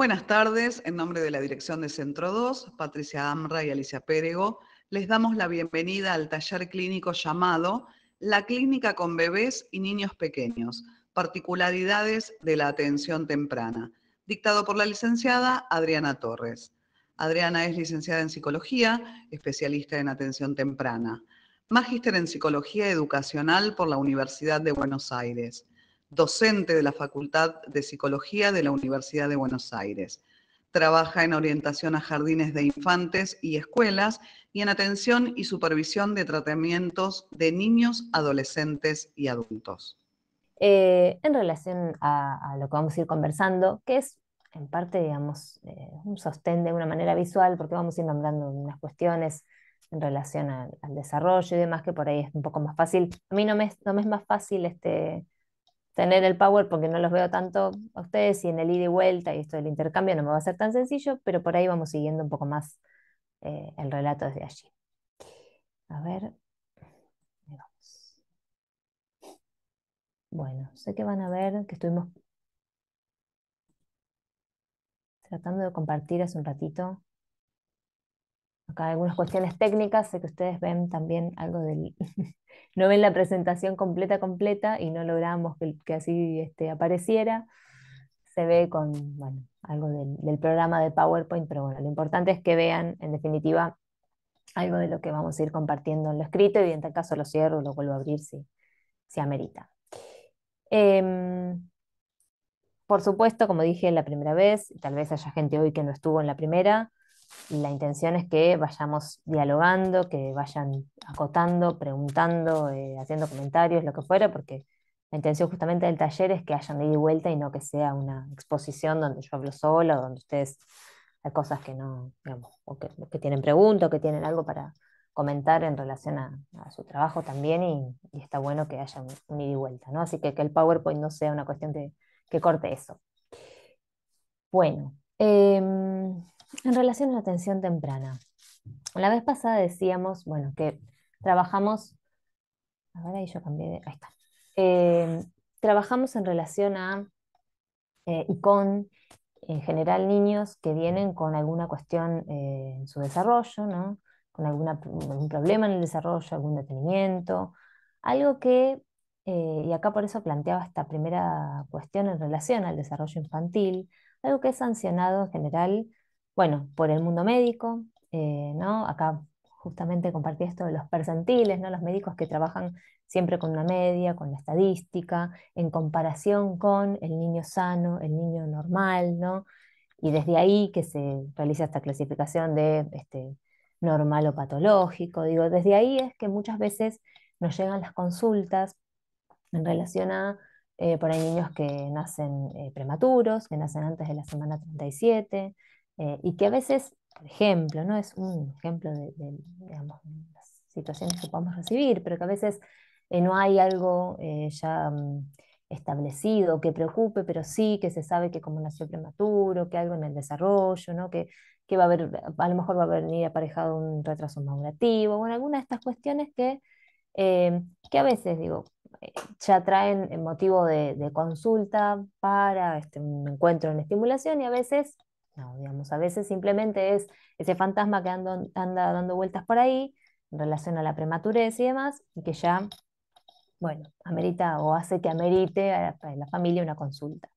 Buenas tardes, en nombre de la dirección de Centro 2, Patricia Amra y Alicia Pérego, les damos la bienvenida al taller clínico llamado La Clínica con Bebés y Niños Pequeños, Particularidades de la Atención Temprana, dictado por la licenciada Adriana Torres. Adriana es licenciada en Psicología, especialista en Atención Temprana, magíster en Psicología Educacional por la Universidad de Buenos Aires docente de la Facultad de Psicología de la Universidad de Buenos Aires. Trabaja en orientación a jardines de infantes y escuelas y en atención y supervisión de tratamientos de niños, adolescentes y adultos. Eh, en relación a, lo que vamos a ir conversando, que es en parte, digamos, eh, un sostén de una manera visual, porque vamos a ir nombrando unas cuestiones en relación al, desarrollo y demás, que por ahí es un poco más fácil. A mí no me, no me es más fácil este, tener el power porque no los veo tanto a ustedes y en el ida y vuelta y esto del intercambio no me va a ser tan sencillo, pero por ahí vamos siguiendo un poco más eh, el relato desde allí. A ver, Bueno, sé que van a ver que estuvimos tratando de compartir hace un ratito acá algunas cuestiones técnicas, sé que ustedes ven también algo del... no ven la presentación completa, completa, y no logramos que, así este, apareciera. Se ve con, algo del, programa de PowerPoint, pero bueno, lo importante es que vean, en definitiva, algo de lo que vamos a ir compartiendo en lo escrito, y en tal caso lo cierro, lo vuelvo a abrir si, si amerita. Em, por supuesto, como dije la primera vez, tal vez haya gente hoy que no estuvo en la primera, la intención es que vayamos dialogando, que vayan acotando, preguntando, eh, haciendo comentarios, lo que fuera, porque la intención justamente del taller es que hayan de ida y vuelta y no que sea una exposición donde yo hablo solo donde ustedes hay cosas que no, digamos, o que, tienen preguntas, que tienen algo para comentar en relación a, su trabajo también y, está bueno que haya un, ida y vuelta, ¿no? Así que que el PowerPoint no sea una cuestión de, que corte eso. Bueno, em, en relación a la atención temprana, la vez pasada decíamos, bueno, que trabajamos, yo cambié ahí está, eh, trabajamos en relación a eh, y con, en general, niños que vienen con alguna cuestión eh, en su desarrollo, ¿no? con algún problema en el desarrollo, algún detenimiento, algo que, y acá por eso planteaba esta primera cuestión en relación al desarrollo infantil, algo que es sancionado en general bueno, por el mundo médico, eh, ¿no? Acá justamente compartí esto de los percentiles, Los médicos que trabajan siempre con una media, con la estadística, en comparación con el niño sano, el niño normal, ¿no? Y desde ahí que se realiza esta clasificación de este, normal o patológico. Digo, desde ahí es que muchas veces nos llegan las consultas en relación a, eh, por ahí niños que nacen eh, prematuros, que nacen antes de la semana 37, eh, y que a veces, por ejemplo, no es un ejemplo de, las situaciones que podemos recibir, pero que a veces eh, no hay algo eh, ya mm, establecido que preocupe, pero sí que se sabe que como nació prematuro, que algo en el desarrollo, que, va a haber, a lo mejor va a venir aparejado un retraso madurativo, bueno, algunas de estas cuestiones que, que a veces, digo, ya traen motivo de, consulta para este, un encuentro en estimulación y a veces a veces simplemente es ese fantasma que anda dando vueltas por ahí en relación a la prematurez y demás, y que ya, bueno, amerita o hace que amerite a la, familia una consulta.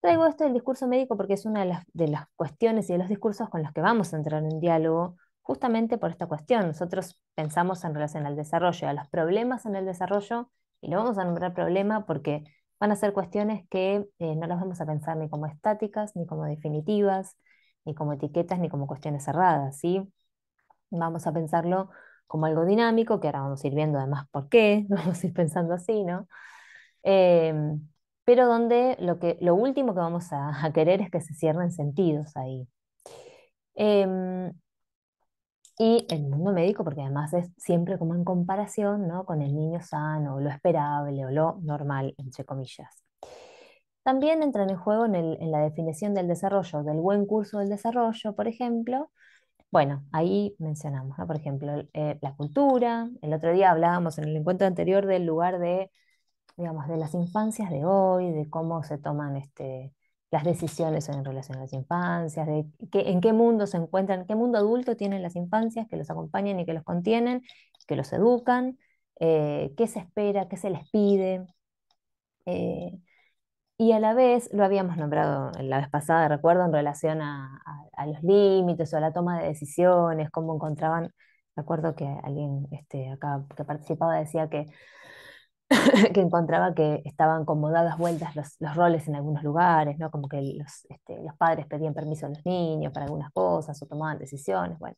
Traigo esto del discurso médico porque es una de las, de las cuestiones y de los discursos con los que vamos a entrar en diálogo justamente por esta cuestión. Nosotros pensamos en relación al desarrollo, a los problemas en el desarrollo, y lo vamos a nombrar problema porque van a ser cuestiones que eh, no las vamos a pensar ni como estáticas, ni como definitivas, ni como etiquetas, ni como cuestiones cerradas, Vamos a pensarlo como algo dinámico, que ahora vamos a ir viendo además por qué, vamos a ir pensando así, ¿no? Em, pero donde lo, que, lo último que vamos a, querer es que se cierren sentidos ahí. Em, y el mundo médico, porque además es siempre como en comparación con el niño sano, o lo esperable o lo normal, entre comillas. También entran en juego en, la definición del desarrollo, del buen curso del desarrollo, por ejemplo. Bueno, ahí mencionamos, por ejemplo, eh, la cultura. El otro día hablábamos en el encuentro anterior del lugar de, digamos, de las infancias de hoy, de cómo se toman este, las decisiones en relación a las infancias, en qué mundo se encuentran, qué mundo adulto tienen las infancias que los acompañan y que los contienen, que los educan, eh, qué se espera, qué se les pide. Eh, y a la vez, lo habíamos nombrado la vez pasada, recuerdo, en relación a, los límites o a la toma de decisiones, cómo encontraban, recuerdo que alguien este, acá que participaba decía que que encontraba que estaban como dadas vueltas los, roles en algunos lugares, ¿no? Como que los, este, los, padres pedían permiso a los niños para algunas cosas o tomaban decisiones, bueno.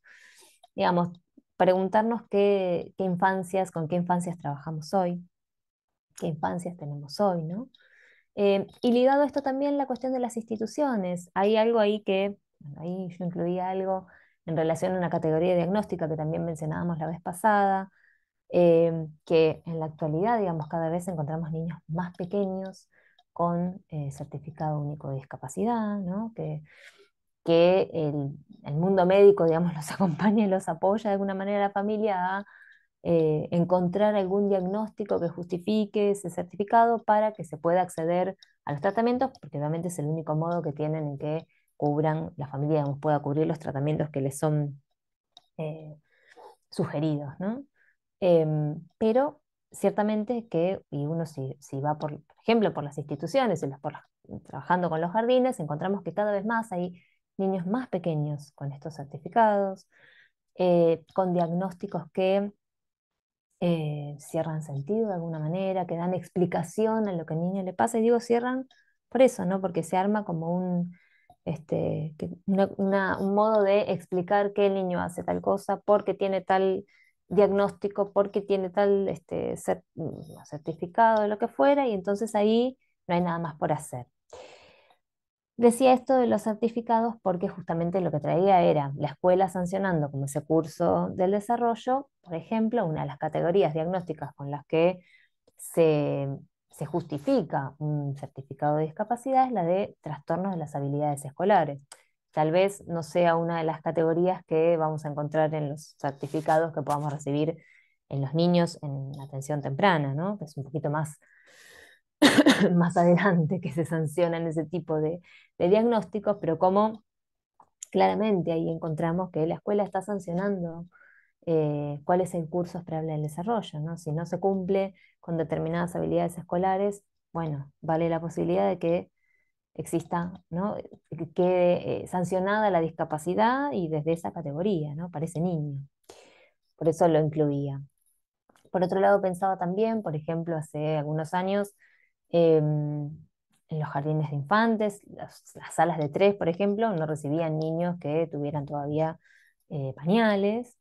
Digamos, preguntarnos qué, qué infancias, con qué infancias trabajamos hoy, qué infancias tenemos hoy, ¿no? Eh, y ligado a esto también la cuestión de las instituciones. Hay algo ahí que, bueno, ahí yo incluía algo en relación a una categoría diagnóstica que también mencionábamos la vez pasada, eh, que en la actualidad, digamos, cada vez encontramos niños más pequeños con eh, certificado único de discapacidad, ¿no? que, el, mundo médico, digamos, los acompaña y los apoya de alguna manera a la familia a eh, encontrar algún diagnóstico que justifique ese certificado para que se pueda acceder a los tratamientos, porque obviamente es el único modo que tienen en que cubran, la familia digamos, pueda cubrir los tratamientos que les son sugeridos. ¿no? Em, pero ciertamente que, y uno si, va, por, ejemplo, por las instituciones, trabajando con los jardines, encontramos que cada vez más hay niños más pequeños con estos certificados, eh, con diagnósticos que eh, cierran sentido de alguna manera, que dan explicación a lo que al niño le pasa, y digo cierran por eso, ¿no? porque se arma como un, este, un modo de explicar que el niño hace tal cosa, porque tiene tal diagnóstico porque tiene tal este, mm, certificado de lo que fuera y entonces ahí no hay nada más por hacer. Decía esto de los certificados porque justamente lo que traía era la escuela sancionando como ese curso del desarrollo, por ejemplo, una de las categorías diagnósticas con las que se, se justifica un certificado de discapacidad es la de trastornos de las habilidades escolares tal vez no sea una de las categorías que vamos a encontrar en los certificados que podamos recibir en los niños en atención temprana, ¿no? que es un poquito más, más adelante que se sancionan ese tipo de, diagnósticos, pero como claramente ahí encontramos que la escuela está sancionando eh, cuáles cuáles cursos para hablar del desarrollo. ¿no? Si no se cumple con determinadas habilidades escolares, bueno, vale la posibilidad de que exista, ¿no? que quede eh, sancionada la discapacidad y desde esa categoría, ¿no? para ese niño. Por eso lo incluía. Por otro lado, pensaba también, por ejemplo, hace algunos años, em, en los jardines de infantes, las, salas de tres, por ejemplo, no recibían niños que tuvieran todavía eh, pañales.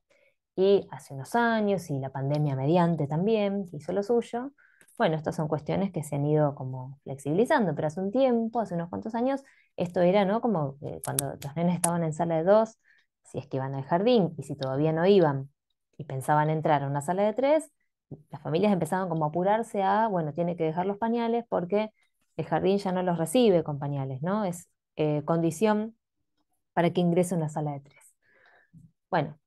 Y hace unos años, y la pandemia mediante también hizo lo suyo, bueno, estas son cuestiones que se han ido como flexibilizando, pero hace un tiempo, hace unos cuantos años, esto era, ¿no? Como eh, cuando los nenes estaban en sala de dos, si es que iban al jardín y si todavía no iban y pensaban entrar a una sala de tres, las familias empezaban como a apurarse a, bueno, tiene que dejar los pañales porque el jardín ya no los recibe con pañales, ¿no? Es eh, condición para que ingrese a una sala de tres. Bueno,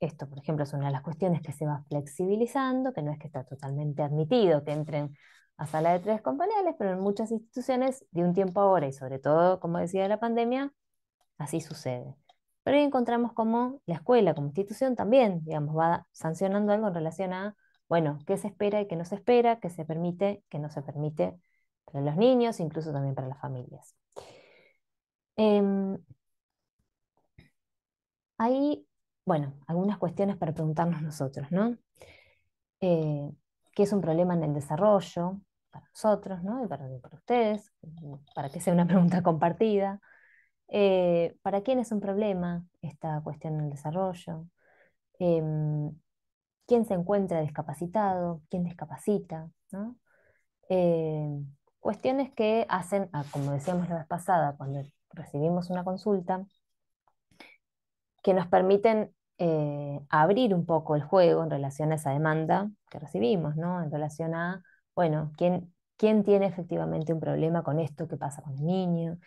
esto, por ejemplo, es una de las cuestiones que se va flexibilizando, que no es que está totalmente admitido que entren a sala de tres compañeros, pero en muchas instituciones de un tiempo ahora y sobre todo, como decía, de la pandemia, así sucede. Pero ahí encontramos como la escuela, como institución también, digamos, va sancionando algo en relación a, bueno, qué se espera y qué no se espera, qué se permite, qué no se permite para los niños, incluso también para las familias. Em, ahí bueno, algunas cuestiones para preguntarnos nosotros, ¿no? Eh, ¿Qué es un problema en el desarrollo para nosotros, ¿no? Y para, ustedes, para que sea una pregunta compartida. Eh, ¿Para quién es un problema esta cuestión del desarrollo? Em, ¿Quién se encuentra discapacitado? ¿Quién discapacita? Em, cuestiones que hacen, ah, como decíamos la vez pasada, cuando recibimos una consulta, que nos permiten eh, abrir un poco el juego en relación a esa demanda que recibimos, ¿no? En relación a, bueno, ¿quién, tiene efectivamente un problema con esto que pasa con el niño,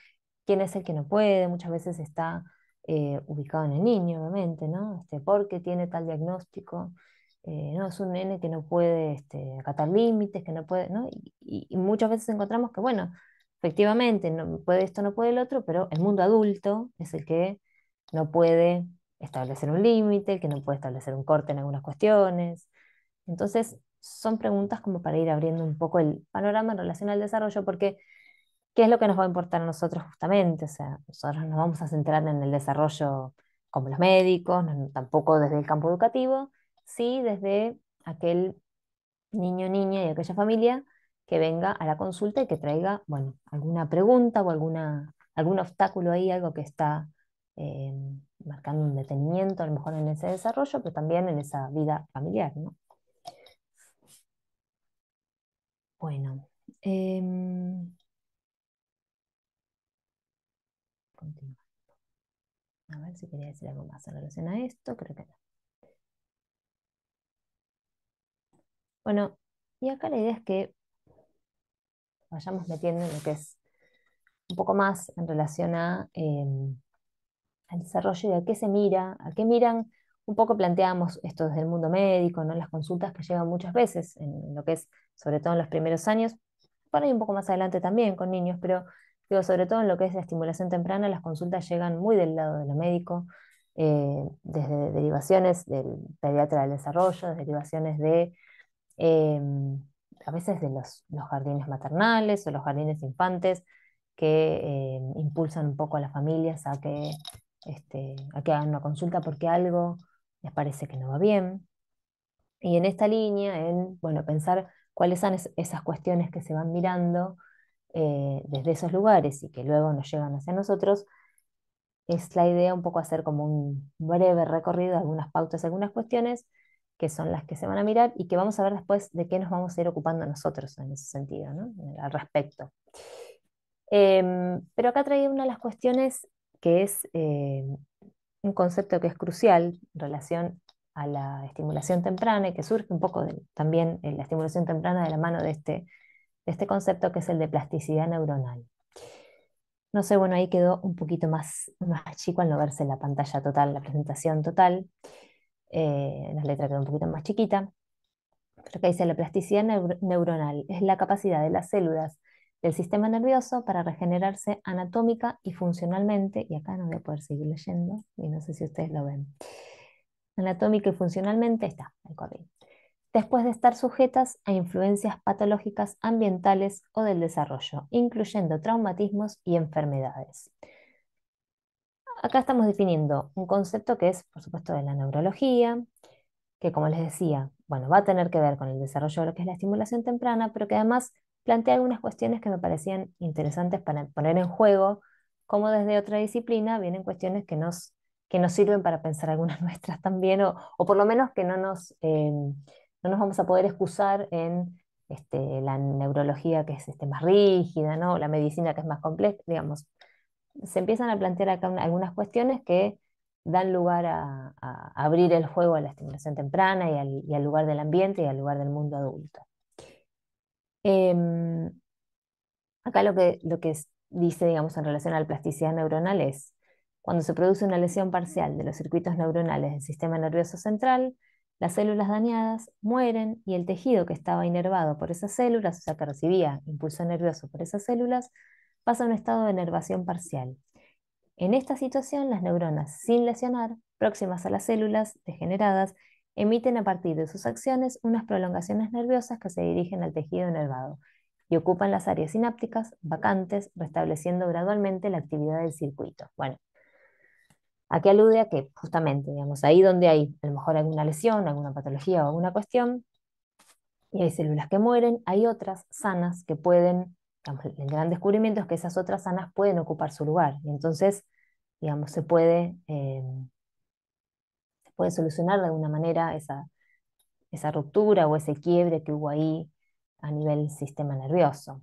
quién es el que no puede, muchas veces está eh, ubicado en el niño, obviamente, ¿no? Este, porque tiene tal diagnóstico, eh, ¿no? Es un nene que no puede este, acatar límites, que no puede, ¿no? Y, muchas veces encontramos que, bueno, efectivamente, no puede esto, no puede el otro, pero el mundo adulto es el que no puede establecer un límite, que no puede establecer un corte en algunas cuestiones. Entonces, son preguntas como para ir abriendo un poco el panorama en relación al desarrollo, porque ¿qué es lo que nos va a importar a nosotros justamente? O sea, nosotros nos vamos a centrar en el desarrollo como los médicos, tampoco desde el campo educativo, sí desde aquel niño, niña y aquella familia que venga a la consulta y que traiga, bueno, alguna pregunta o alguna, algún obstáculo ahí, algo que está... Eh, marcando un detenimiento a lo mejor en ese desarrollo, pero también en esa vida familiar, Bueno, em, A ver si quería decir algo más en relación a esto, creo que no. Bueno, y acá la idea es que vayamos metiendo en lo que es un poco más en relación a em, al desarrollo y a qué se mira, a qué miran. Un poco planteamos esto desde el mundo médico, ¿no? las consultas que llegan muchas veces, en lo que es, sobre todo en los primeros años, por ahí un poco más adelante también con niños, pero digo, sobre todo en lo que es la estimulación temprana, las consultas llegan muy del lado de lo médico, eh, desde derivaciones del pediatra del desarrollo, derivaciones de em, a veces de los, los, jardines maternales o los jardines infantes que em, impulsan un poco a las familias a que este, a que hagan una consulta porque algo les parece que no va bien. Y en esta línea, en bueno, pensar cuáles son esas cuestiones que se van mirando eh, desde esos lugares y que luego nos llegan hacia nosotros, es la idea un poco hacer como un breve recorrido, algunas pautas, algunas cuestiones que son las que se van a mirar y que vamos a ver después de qué nos vamos a ir ocupando nosotros en ese sentido, ¿no? al respecto. Em, pero acá traía una de las cuestiones que es eh, un concepto que es crucial en relación a la estimulación temprana y que surge un poco también en la estimulación temprana de la mano de este, este concepto que es el de plasticidad neuronal. No sé, bueno, ahí quedó un poquito más, más chico al no verse la pantalla total, la presentación total. Eh, la letra quedó un poquito más chiquita. Pero que dice la plasticidad neuronal es la capacidad de las células del sistema nervioso para regenerarse anatómica y funcionalmente, y acá no voy a poder seguir leyendo, y no sé si ustedes lo ven, anatómica y funcionalmente está el corte después de estar sujetas a influencias patológicas ambientales o del desarrollo, incluyendo traumatismos y enfermedades. Acá estamos definiendo un concepto que es, por supuesto, de la neurología, que como les decía, bueno, va a tener que ver con el desarrollo de lo que es la estimulación temprana, pero que además plantea algunas cuestiones que me parecían interesantes para poner en juego, como desde otra disciplina vienen cuestiones que nos, que nos sirven para pensar algunas nuestras también, o, por lo menos que no nos, eh, no nos vamos a poder excusar en este, la neurología que es este, más rígida, ¿no? la medicina que es más compleja, digamos. Se empiezan a plantear acá algunas cuestiones que dan lugar a, abrir el juego a la estimulación temprana y al lugar del ambiente y al lugar del mundo adulto. Em, acá lo que, dice, digamos, en relación a la plasticidad neuronal es, cuando se produce una lesión parcial de los circuitos neuronales del sistema nervioso central, las células dañadas mueren y el tejido que estaba inervado por esas células, o sea, que recibía impulso nervioso por esas células, pasa a un estado de nervación parcial. En esta situación, las neuronas sin lesionar, próximas a las células degeneradas, emiten a partir de sus acciones unas prolongaciones nerviosas que se dirigen al tejido nervado y ocupan las áreas sinápticas vacantes, restableciendo gradualmente la actividad del circuito. Bueno, aquí alude a que justamente, digamos, ahí donde hay a lo mejor alguna lesión, alguna patología o alguna cuestión, y hay células que mueren, hay otras sanas que pueden, digamos, el gran descubrimiento es que esas otras sanas pueden ocupar su lugar, y entonces, digamos, se puede... Eh, puede solucionar de alguna manera esa, ruptura o ese quiebre que hubo ahí a nivel sistema nervioso.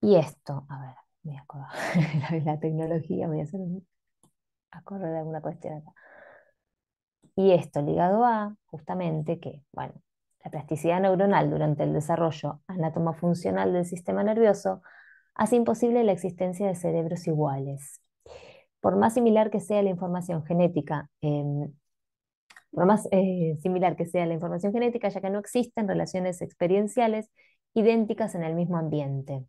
Y esto, a ver, me acuerdo, la, la tecnología, me voy a hacer de alguna cuestión acá. Y esto ligado a, justamente, que, bueno, la plasticidad neuronal durante el desarrollo funcional del sistema nervioso hace imposible la existencia de cerebros iguales por más similar que sea la información genética, em, por más eh, similar que sea la información genética, ya que no existen relaciones experienciales idénticas en el mismo ambiente.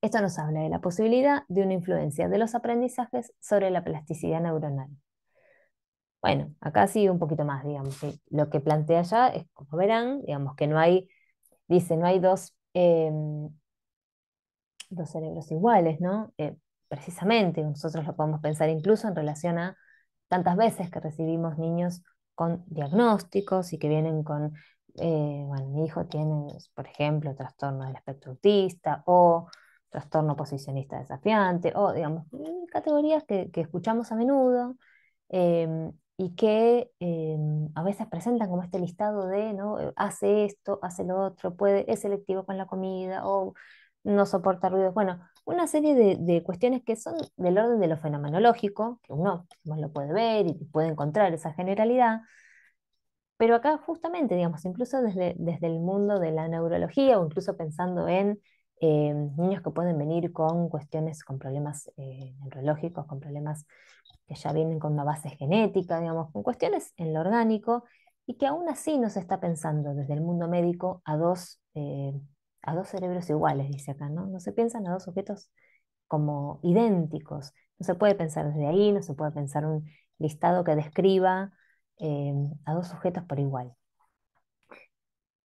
Esto nos habla de la posibilidad de una influencia de los aprendizajes sobre la plasticidad neuronal. Bueno, acá sí un poquito más, digamos. lo que plantea ya es, como verán, digamos que no hay, dice, no hay dos, em, dos cerebros iguales, ¿no? Eh, precisamente, nosotros lo podemos pensar incluso en relación a tantas veces que recibimos niños con diagnósticos y que vienen con, eh, bueno, mi hijo tiene, por ejemplo, trastorno del espectro autista o trastorno posicionista desafiante, o digamos, mm, categorías que, escuchamos a menudo em, y que em, a veces presentan como este listado de, ¿no? Hace esto, hace lo otro, puede, es selectivo con la comida o no soporta ruidos. Bueno, una serie de, cuestiones que son del orden de lo fenomenológico, que uno, no lo puede ver y puede encontrar esa generalidad, pero acá justamente, digamos, incluso desde, desde el mundo de la neurología o incluso pensando en eh, niños que pueden venir con cuestiones, con problemas eh, neurológicos, con problemas que ya vienen con una base genética, digamos, con cuestiones en lo orgánico, y que aún así no se está pensando desde el mundo médico a dos eh, a dos cerebros iguales, dice acá, ¿no? No se piensan a dos sujetos como idénticos. No se puede pensar desde ahí, no se puede pensar un listado que describa em, a dos sujetos por igual.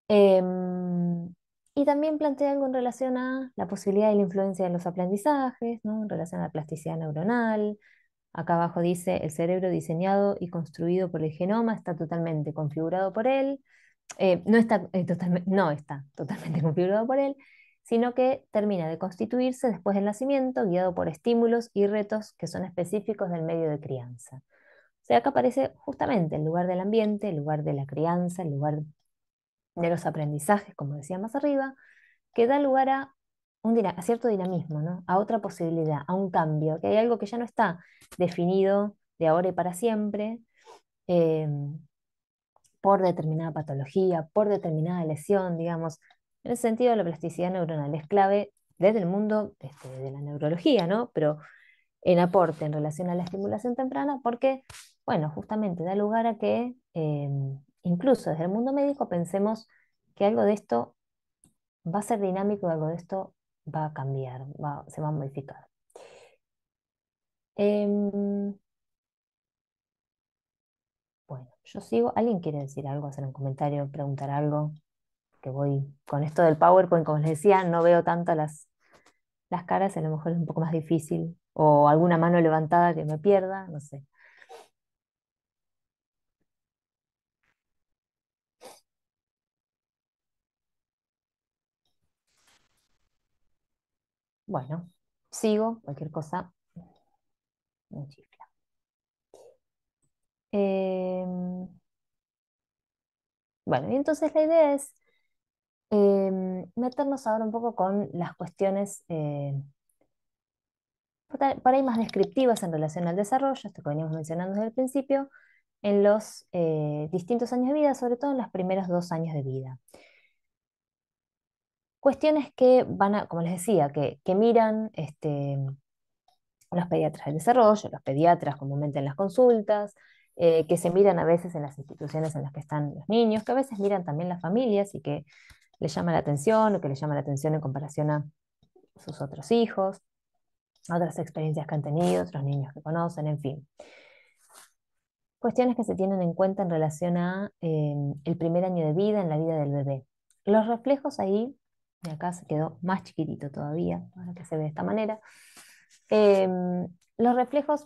Em, y también plantea algo en relación a la posibilidad de la influencia de los aprendizajes, ¿no? en relación a la plasticidad neuronal. Acá abajo dice, el cerebro diseñado y construido por el genoma está totalmente configurado por él, eh, no, está, eh, no está totalmente configurado por él, sino que termina de constituirse después del nacimiento, guiado por estímulos y retos que son específicos del medio de crianza. O sea, acá aparece justamente el lugar del ambiente, el lugar de la crianza, el lugar de los aprendizajes, como decía más arriba, que da lugar a, un, cierto dinamismo, ¿no? a otra posibilidad, a un cambio, que hay algo que ya no está definido de ahora y para siempre, eh, por determinada patología, por determinada lesión, digamos. En el sentido, de la plasticidad neuronal es clave desde el mundo de la neurología, ¿no? Pero en aporte en relación a la estimulación temprana, porque, bueno, justamente da lugar a que eh, incluso desde el mundo médico pensemos que algo de esto va a ser dinámico, algo de esto va a cambiar, se va a modificar. Em, bueno, yo sigo. ¿Alguien quiere decir algo, hacer un comentario, preguntar algo? Que voy con esto del PowerPoint, como les decía, no veo tanto las, las caras, a lo mejor es un poco más difícil. O alguna mano levantada que me pierda, no sé. Bueno, sigo, cualquier cosa. Un Em, bueno, y entonces la idea es em, meternos ahora un poco con las cuestiones eh, Por ahí más descriptivas en relación al desarrollo, esto que venimos mencionando desde el principio, en los eh, distintos años de vida, sobre todo en los primeros dos años de vida. Cuestiones que van a, como les decía, que, miran este, los pediatras del desarrollo, los pediatras comúnmente en las consultas, eh, que se miran a veces en las instituciones en las que están los niños, que a veces miran también las familias y que les llama la atención o que les llama la atención en comparación a sus otros hijos, otras experiencias que han tenido, otros niños que conocen, en fin. Cuestiones que se tienen en cuenta en relación a eh, el primer año de vida en la vida del bebé. Los reflejos ahí, y acá se quedó más chiquitito todavía, ahora que se ve de esta manera, eh, los reflejos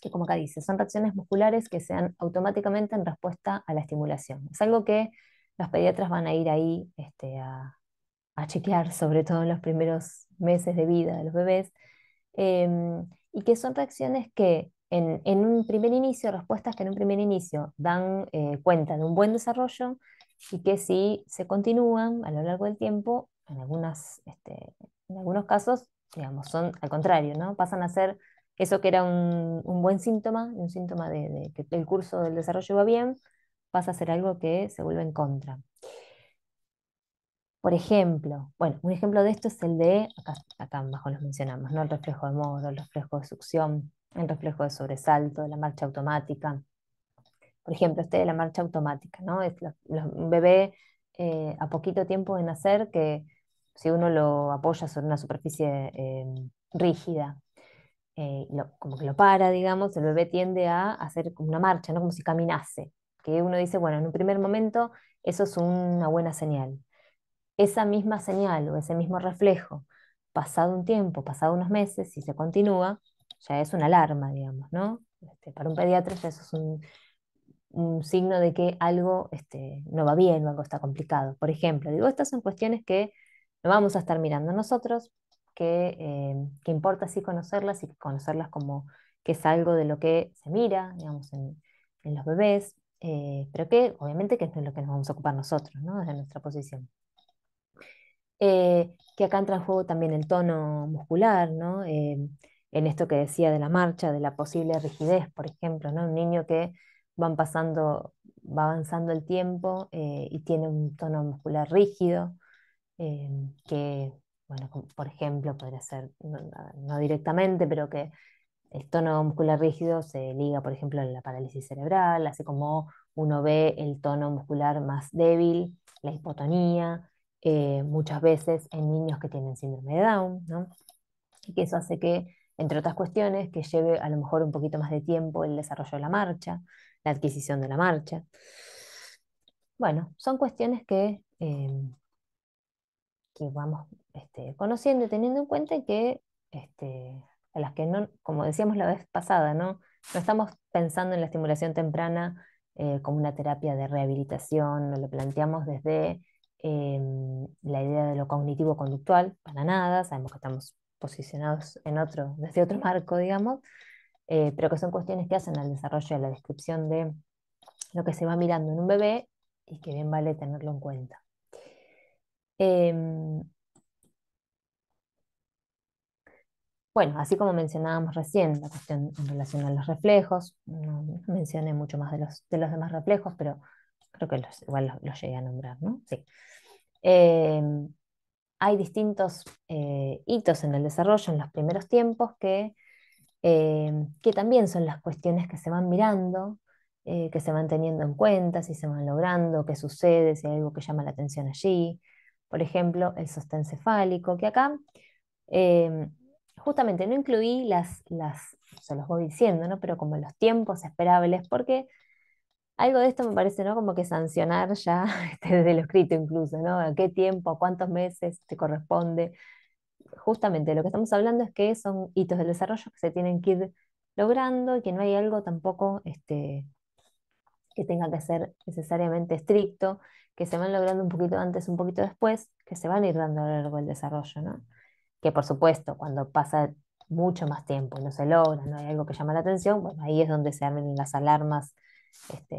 que como acá dice, son reacciones musculares que se dan automáticamente en respuesta a la estimulación. Es algo que los pediatras van a ir ahí este, a, chequear, sobre todo en los primeros meses de vida de los bebés, em, y que son reacciones que en, un primer inicio, respuestas que en un primer inicio dan eh, cuenta de un buen desarrollo y que si se continúan a lo largo del tiempo, en, algunas, este, en algunos casos, digamos, son al contrario, ¿no? pasan a ser eso que era un, buen síntoma, un síntoma de, que el curso del desarrollo va bien, pasa a ser algo que se vuelve en contra. Por ejemplo, bueno, un ejemplo de esto es el de, acá, abajo los mencionamos, ¿no? el reflejo de modo, el reflejo de succión, el reflejo de sobresalto, la marcha automática. Por ejemplo, este de la marcha automática, ¿no? Es un bebé eh, a poquito tiempo de nacer que si uno lo apoya sobre una superficie eh, rígida, eh, como que lo para, digamos, el bebé tiende a hacer una marcha, ¿no? como si caminase. Que uno dice, bueno, en un primer momento eso es una buena señal. Esa misma señal o ese mismo reflejo, pasado un tiempo, pasado unos meses, si se continúa, ya es una alarma, digamos, ¿no? Este, para un pediatra eso es un, signo de que algo este, no va bien o algo está complicado. Por ejemplo, digo, estas son cuestiones que no vamos a estar mirando nosotros, Em, que, importa sí conocerlas y conocerlas como que es algo de lo que se mira, digamos, en, los bebés, eh, pero que obviamente que es lo que nos vamos a ocupar nosotros, ¿no? desde nuestra posición. Eh, que acá entra en juego también el tono muscular, ¿no? Eh, en esto que decía de la marcha, de la posible rigidez, por ejemplo, ¿no? un niño que van pasando, va avanzando el tiempo y tiene un tono muscular rígido, que bueno, por ejemplo, podría ser, no, directamente, pero que el tono muscular rígido se liga, por ejemplo, a la parálisis cerebral, así como uno ve el tono muscular más débil, la hipotonía, eh, muchas veces en niños que tienen síndrome de Down, ¿no? Y que eso hace que, entre otras cuestiones, que lleve a lo mejor un poquito más de tiempo el desarrollo de la marcha, la adquisición de la marcha. Bueno, son cuestiones que, eh, que vamos este, conociendo y teniendo en cuenta que este, a las que no, como decíamos la vez pasada, no, no estamos pensando en la estimulación temprana eh, como una terapia de rehabilitación, no lo planteamos desde em, la idea de lo cognitivo-conductual, para nada, sabemos que estamos posicionados en otro, desde otro marco, digamos, eh, pero que son cuestiones que hacen al desarrollo de la descripción de lo que se va mirando en un bebé y que bien vale tenerlo en cuenta. Em, Bueno, así como mencionábamos recién, la cuestión en relación a los reflejos, no mencioné mucho más de los, demás reflejos, pero creo que igual los, llegué a nombrar, ¿no? Sí. Em, hay distintos eh, hitos en el desarrollo, en los primeros tiempos, que, em, que también son las cuestiones que se van mirando, eh, que se van teniendo en cuenta, si se van logrando, qué sucede, si hay algo que llama la atención allí. Por ejemplo, el sostén cefálico, que acá em, justamente no incluí las, las, se los voy diciendo, ¿no? Pero como los tiempos esperables, porque algo de esto me parece, ¿no? Como que sancionar ya este, desde lo escrito incluso, ¿no? ¿A qué tiempo, a cuántos meses te corresponde? Justamente lo que estamos hablando es que son hitos del desarrollo que se tienen que ir logrando y que no hay algo tampoco este, que tenga que ser necesariamente estricto, que se van logrando un poquito antes, un poquito después, que se van a ir dando a lo largo del desarrollo, ¿no? que por supuesto cuando pasa mucho más tiempo y no se logra, no hay algo que llama la atención, bueno, ahí es donde se abren las alarmas este,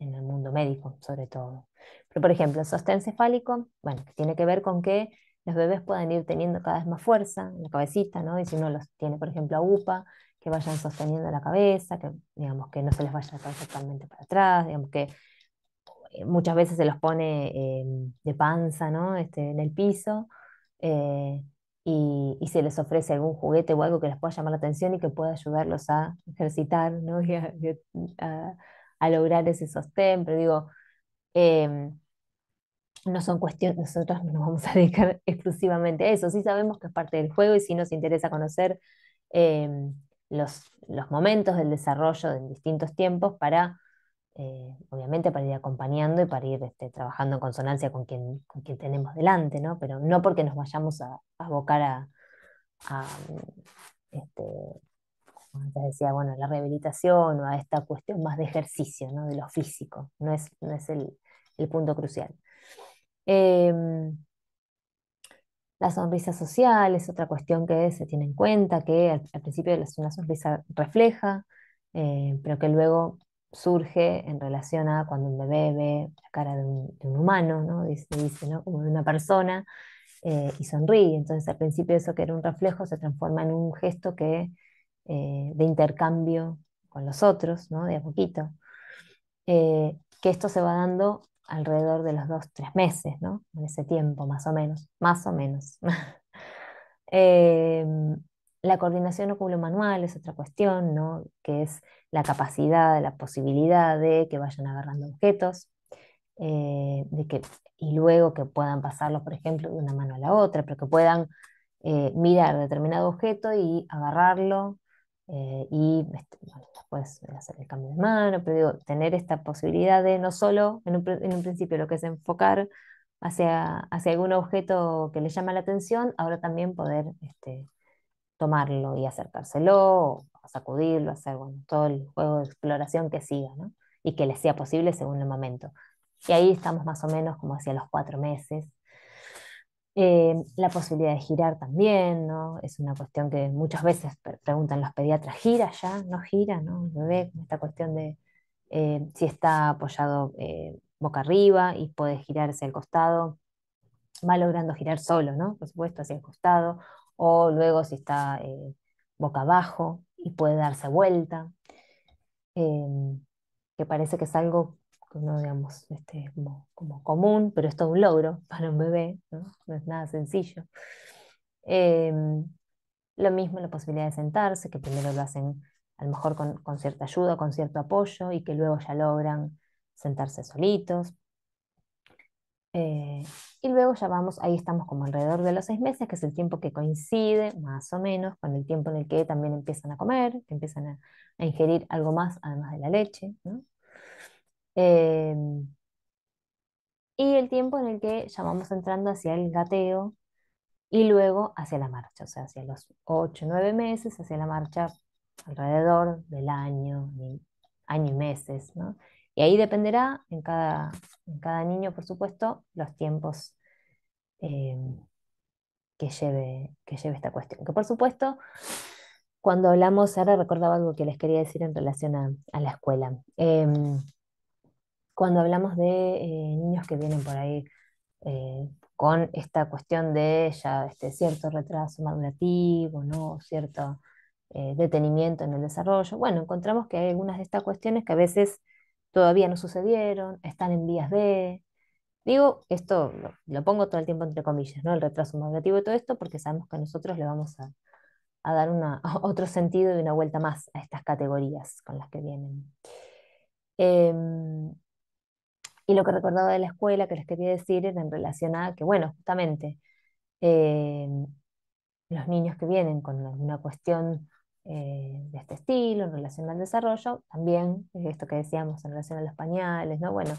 en el mundo médico, sobre todo. Pero por ejemplo, el sostén cefálico, bueno, tiene que ver con que los bebés puedan ir teniendo cada vez más fuerza en la cabecita, ¿no? Y si uno los tiene, por ejemplo, a UPA, que vayan sosteniendo la cabeza, que digamos que no se les vaya totalmente para atrás, digamos que eh, muchas veces se los pone eh, de panza, ¿no? Este, en el piso. Eh, y, se les ofrece algún juguete o algo que les pueda llamar la atención y que pueda ayudarlos a ejercitar y a, lograr ese sostén. Pero digo, em, no son cuestiones, nosotros no nos vamos a dedicar exclusivamente a eso. Sí sabemos que es parte del juego y sí nos interesa conocer em, los, los momentos del desarrollo en distintos tiempos para eh, obviamente para ir acompañando y para ir este, trabajando en consonancia con quien, tenemos delante, Pero no porque nos vayamos a, abocar a, este, como antes decía, bueno, la rehabilitación o a esta cuestión más de ejercicio, De lo físico, no es, el, punto crucial. Em, la sonrisa social es otra cuestión que se tiene en cuenta, que al, principio es una sonrisa refleja, eh, pero que luego surge en relación a cuando un bebé ve la cara de un, humano, ¿no? dice, de una persona, eh, y sonríe. Entonces al principio eso que era un reflejo se transforma en un gesto que, eh, de intercambio con los otros, ¿no? de a poquito. Eh, que esto se va dando alrededor de los dos, tres meses, ¿no? En ese tiempo, más o menos, más o menos. Em, la coordinación ocular-manual es otra cuestión, ¿no? Que es la capacidad, la posibilidad de que vayan agarrando objetos, eh, de que, y luego que puedan pasarlos, por ejemplo, de una mano a la otra, pero que puedan eh, mirar determinado objeto y agarrarlo eh, y este, después hacer el cambio de mano, pero digo, tener esta posibilidad de no solo en un, principio lo que es enfocar hacia, hacia algún objeto que le llama la atención, ahora también poder este, tomarlo y acercárselo, sacudirlo, hacer todo el juego de exploración que siga, y que le sea posible según el momento. Y ahí estamos más o menos como hacia los cuatro meses. Eh, la posibilidad de girar también, Es una cuestión que muchas veces preguntan los pediatras, ¿gira ya? ¿No gira? ¿No? esta cuestión de eh, si está apoyado eh, boca arriba y puede girarse al costado, va logrando girar solo, Por supuesto, hacia el costado, o luego si está boca abajo, y puede darse vuelta, em, que parece que es algo no este, como, común, pero es todo un logro para un bebé, no, es nada sencillo. Em, lo mismo la posibilidad de sentarse, que primero lo hacen a lo mejor con, con, cierta ayuda, con cierto apoyo, y que luego ya logran sentarse solitos. Eh, y luego ya vamos, ahí estamos como alrededor de los seis meses, que es el tiempo que coincide más o menos con el tiempo en el que también empiezan a comer, que empiezan a, ingerir algo más además de la leche. ¿no? Em, y el tiempo en el que ya vamos entrando hacia el gateo y luego hacia la marcha, o sea, hacia los ocho, nueve meses, hacia la marcha alrededor del año, año y meses, ¿no? Y ahí dependerá en cada, cada niño, por supuesto, los tiempos eh, que, lleve, que lleve esta cuestión. Que por supuesto, cuando hablamos, ahora recordaba algo que les quería decir en relación a, la escuela. Em, cuando hablamos de eh, niños que vienen por ahí eh, con esta cuestión de ya este, cierto retraso madurativo, ¿no? cierto detenimiento en el desarrollo, bueno, encontramos que hay algunas de estas cuestiones que a veces todavía no sucedieron, están en vías de. Digo, esto lo, pongo todo el tiempo entre comillas, ¿no? El retraso negativo y todo esto, porque sabemos que nosotros le vamos a, dar una, otro sentido y una vuelta más a estas categorías con las que vienen. Em, y lo que recordaba de la escuela que les quería decir era en relación a que, bueno, justamente em, los niños que vienen con una cuestión eh, de este estilo en relación al desarrollo, también eh, esto que decíamos en relación a los pañales, ¿no? Bueno,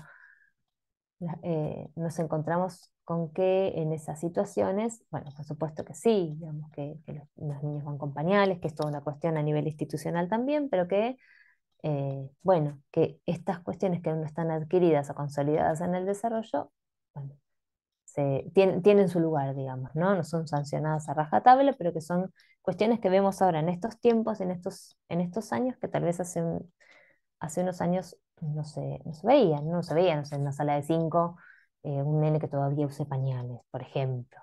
eh, nos encontramos con que en esas situaciones, bueno, por supuesto que sí, digamos que, los, niños van con pañales, que es toda una cuestión a nivel institucional también, pero que, bueno, que estas cuestiones que aún no están adquiridas o consolidadas en el desarrollo, bueno, se, tienen, tienen su lugar, digamos, ¿no? No son sancionadas a rajatabla, pero que son cuestiones que vemos ahora en estos tiempos, en estos, en estos años, que tal vez hace, hace unos años no se, veían, no se veían en la sala de cinco eh, un nene que todavía use pañales, por ejemplo,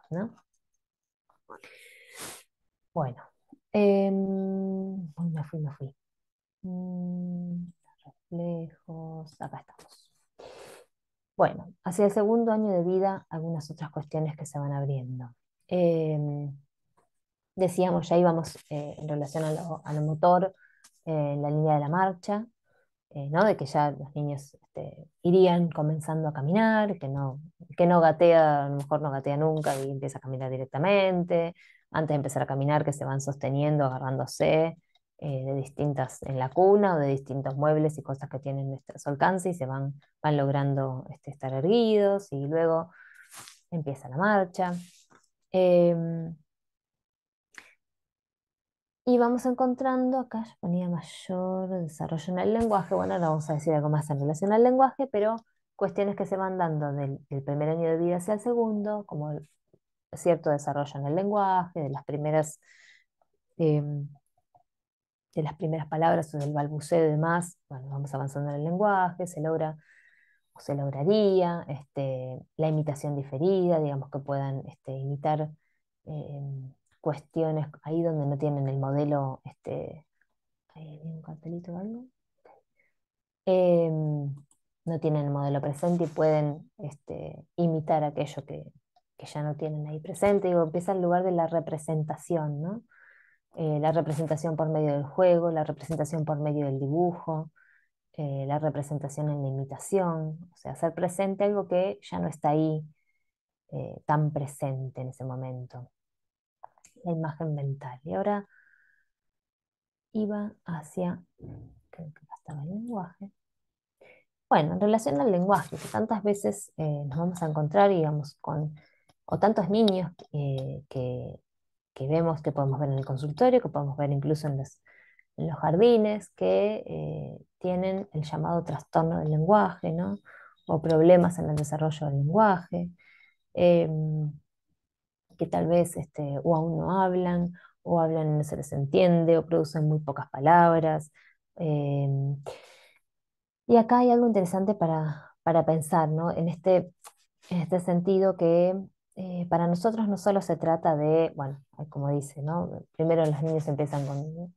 Bueno, em, me fui, me fui. reflejos, mm, acá estamos. Bueno, hacia el segundo año de vida, algunas otras cuestiones que se van abriendo. Em, decíamos, ya íbamos eh, en relación a lo, motor, eh, la línea de la marcha, eh, ¿no? de que ya los niños este, irían comenzando a caminar, que no, que no gatea, a lo mejor no gatea nunca y empieza a caminar directamente, antes de empezar a caminar que se van sosteniendo, agarrándose de distintas en la cuna o de distintos muebles y cosas que tienen nuestro su alcance y se van, van logrando este, estar erguidos y luego empieza la marcha. Em, y vamos encontrando, acá yo ponía mayor desarrollo en el lenguaje, bueno, ahora vamos a decir algo más en relación al lenguaje, pero cuestiones que se van dando del, primer año de vida hacia el segundo, como cierto desarrollo en el lenguaje, de las primeras, em, de las primeras palabras o del balbuceo y demás, bueno, vamos avanzando en el lenguaje, se logra o se lograría este, la imitación diferida, digamos que puedan este, imitar... Em, cuestiones ahí donde no tienen el modelo, este, eh, un cartelito algo? Eh, no tienen el modelo presente y pueden este, imitar aquello que, ya no tienen ahí presente. y empieza el lugar de la representación, ¿no? Eh, la representación por medio del juego, la representación por medio del dibujo, la representación en la imitación, o sea, hacer presente algo que ya no está ahí tan presente en ese momento la imagen mental. Y ahora iba hacia, creo que estaba el lenguaje. Bueno, en relación al lenguaje, que tantas veces eh, nos vamos a encontrar, digamos, con, o tantos niños que, vemos, que podemos ver en el consultorio, que podemos ver incluso en los, jardines, que eh, tienen el llamado trastorno del lenguaje, ¿no? O problemas en el desarrollo del lenguaje. Em, que tal vez este, o aún no hablan, o hablan y no se les entiende, o producen muy pocas palabras. Em, y acá hay algo interesante para, pensar, ¿no? En este, este sentido que eh, para nosotros no solo se trata de, bueno, como dice, ¿no? Primero los niños empiezan con, los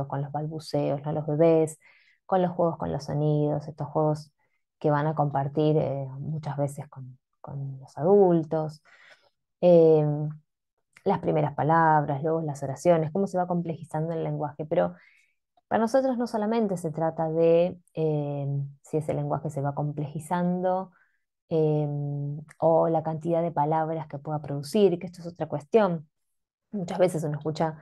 o con los balbuceos, ¿no? los bebés, con los juegos con los sonidos, estos juegos que van a compartir eh, muchas veces con los adultos, Em, las primeras palabras, luego las oraciones, cómo se va complejizando el lenguaje. Pero para nosotros no solamente se trata de em, si ese lenguaje se va complejizando em, o la cantidad de palabras que pueda producir, que esto es otra cuestión. Muchas veces uno escucha,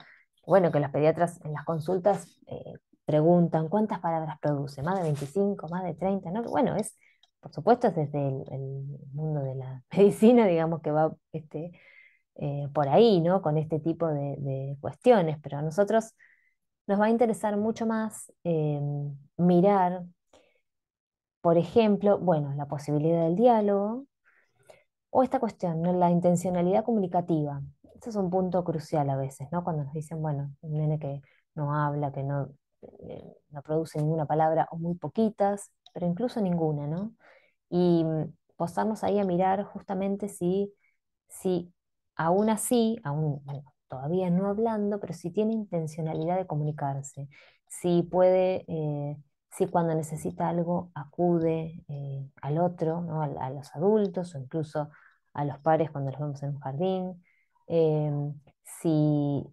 bueno, que los pediatras en las consultas eh, preguntan cuántas palabras produce, más de 25, más de 30, ¿no? Bueno, es por supuesto es desde el, mundo de la medicina, digamos que va este, eh, por ahí, ¿no? Con este tipo de, cuestiones, pero a nosotros nos va a interesar mucho más em, mirar, por ejemplo, bueno, la posibilidad del diálogo o esta cuestión, la intencionalidad comunicativa. Este es un punto crucial a veces, ¿no? Cuando nos dicen, bueno, un nene que no habla, que no, eh, no produce ninguna palabra o muy poquitas, pero incluso ninguna, ¿no? y mm, posamos ahí a mirar justamente si, si aún así, aún, todavía no hablando, pero si tiene intencionalidad de comunicarse, si puede, eh, si cuando necesita algo acude eh, al otro, a, los adultos o incluso a los pares cuando los vemos en un jardín, em, si,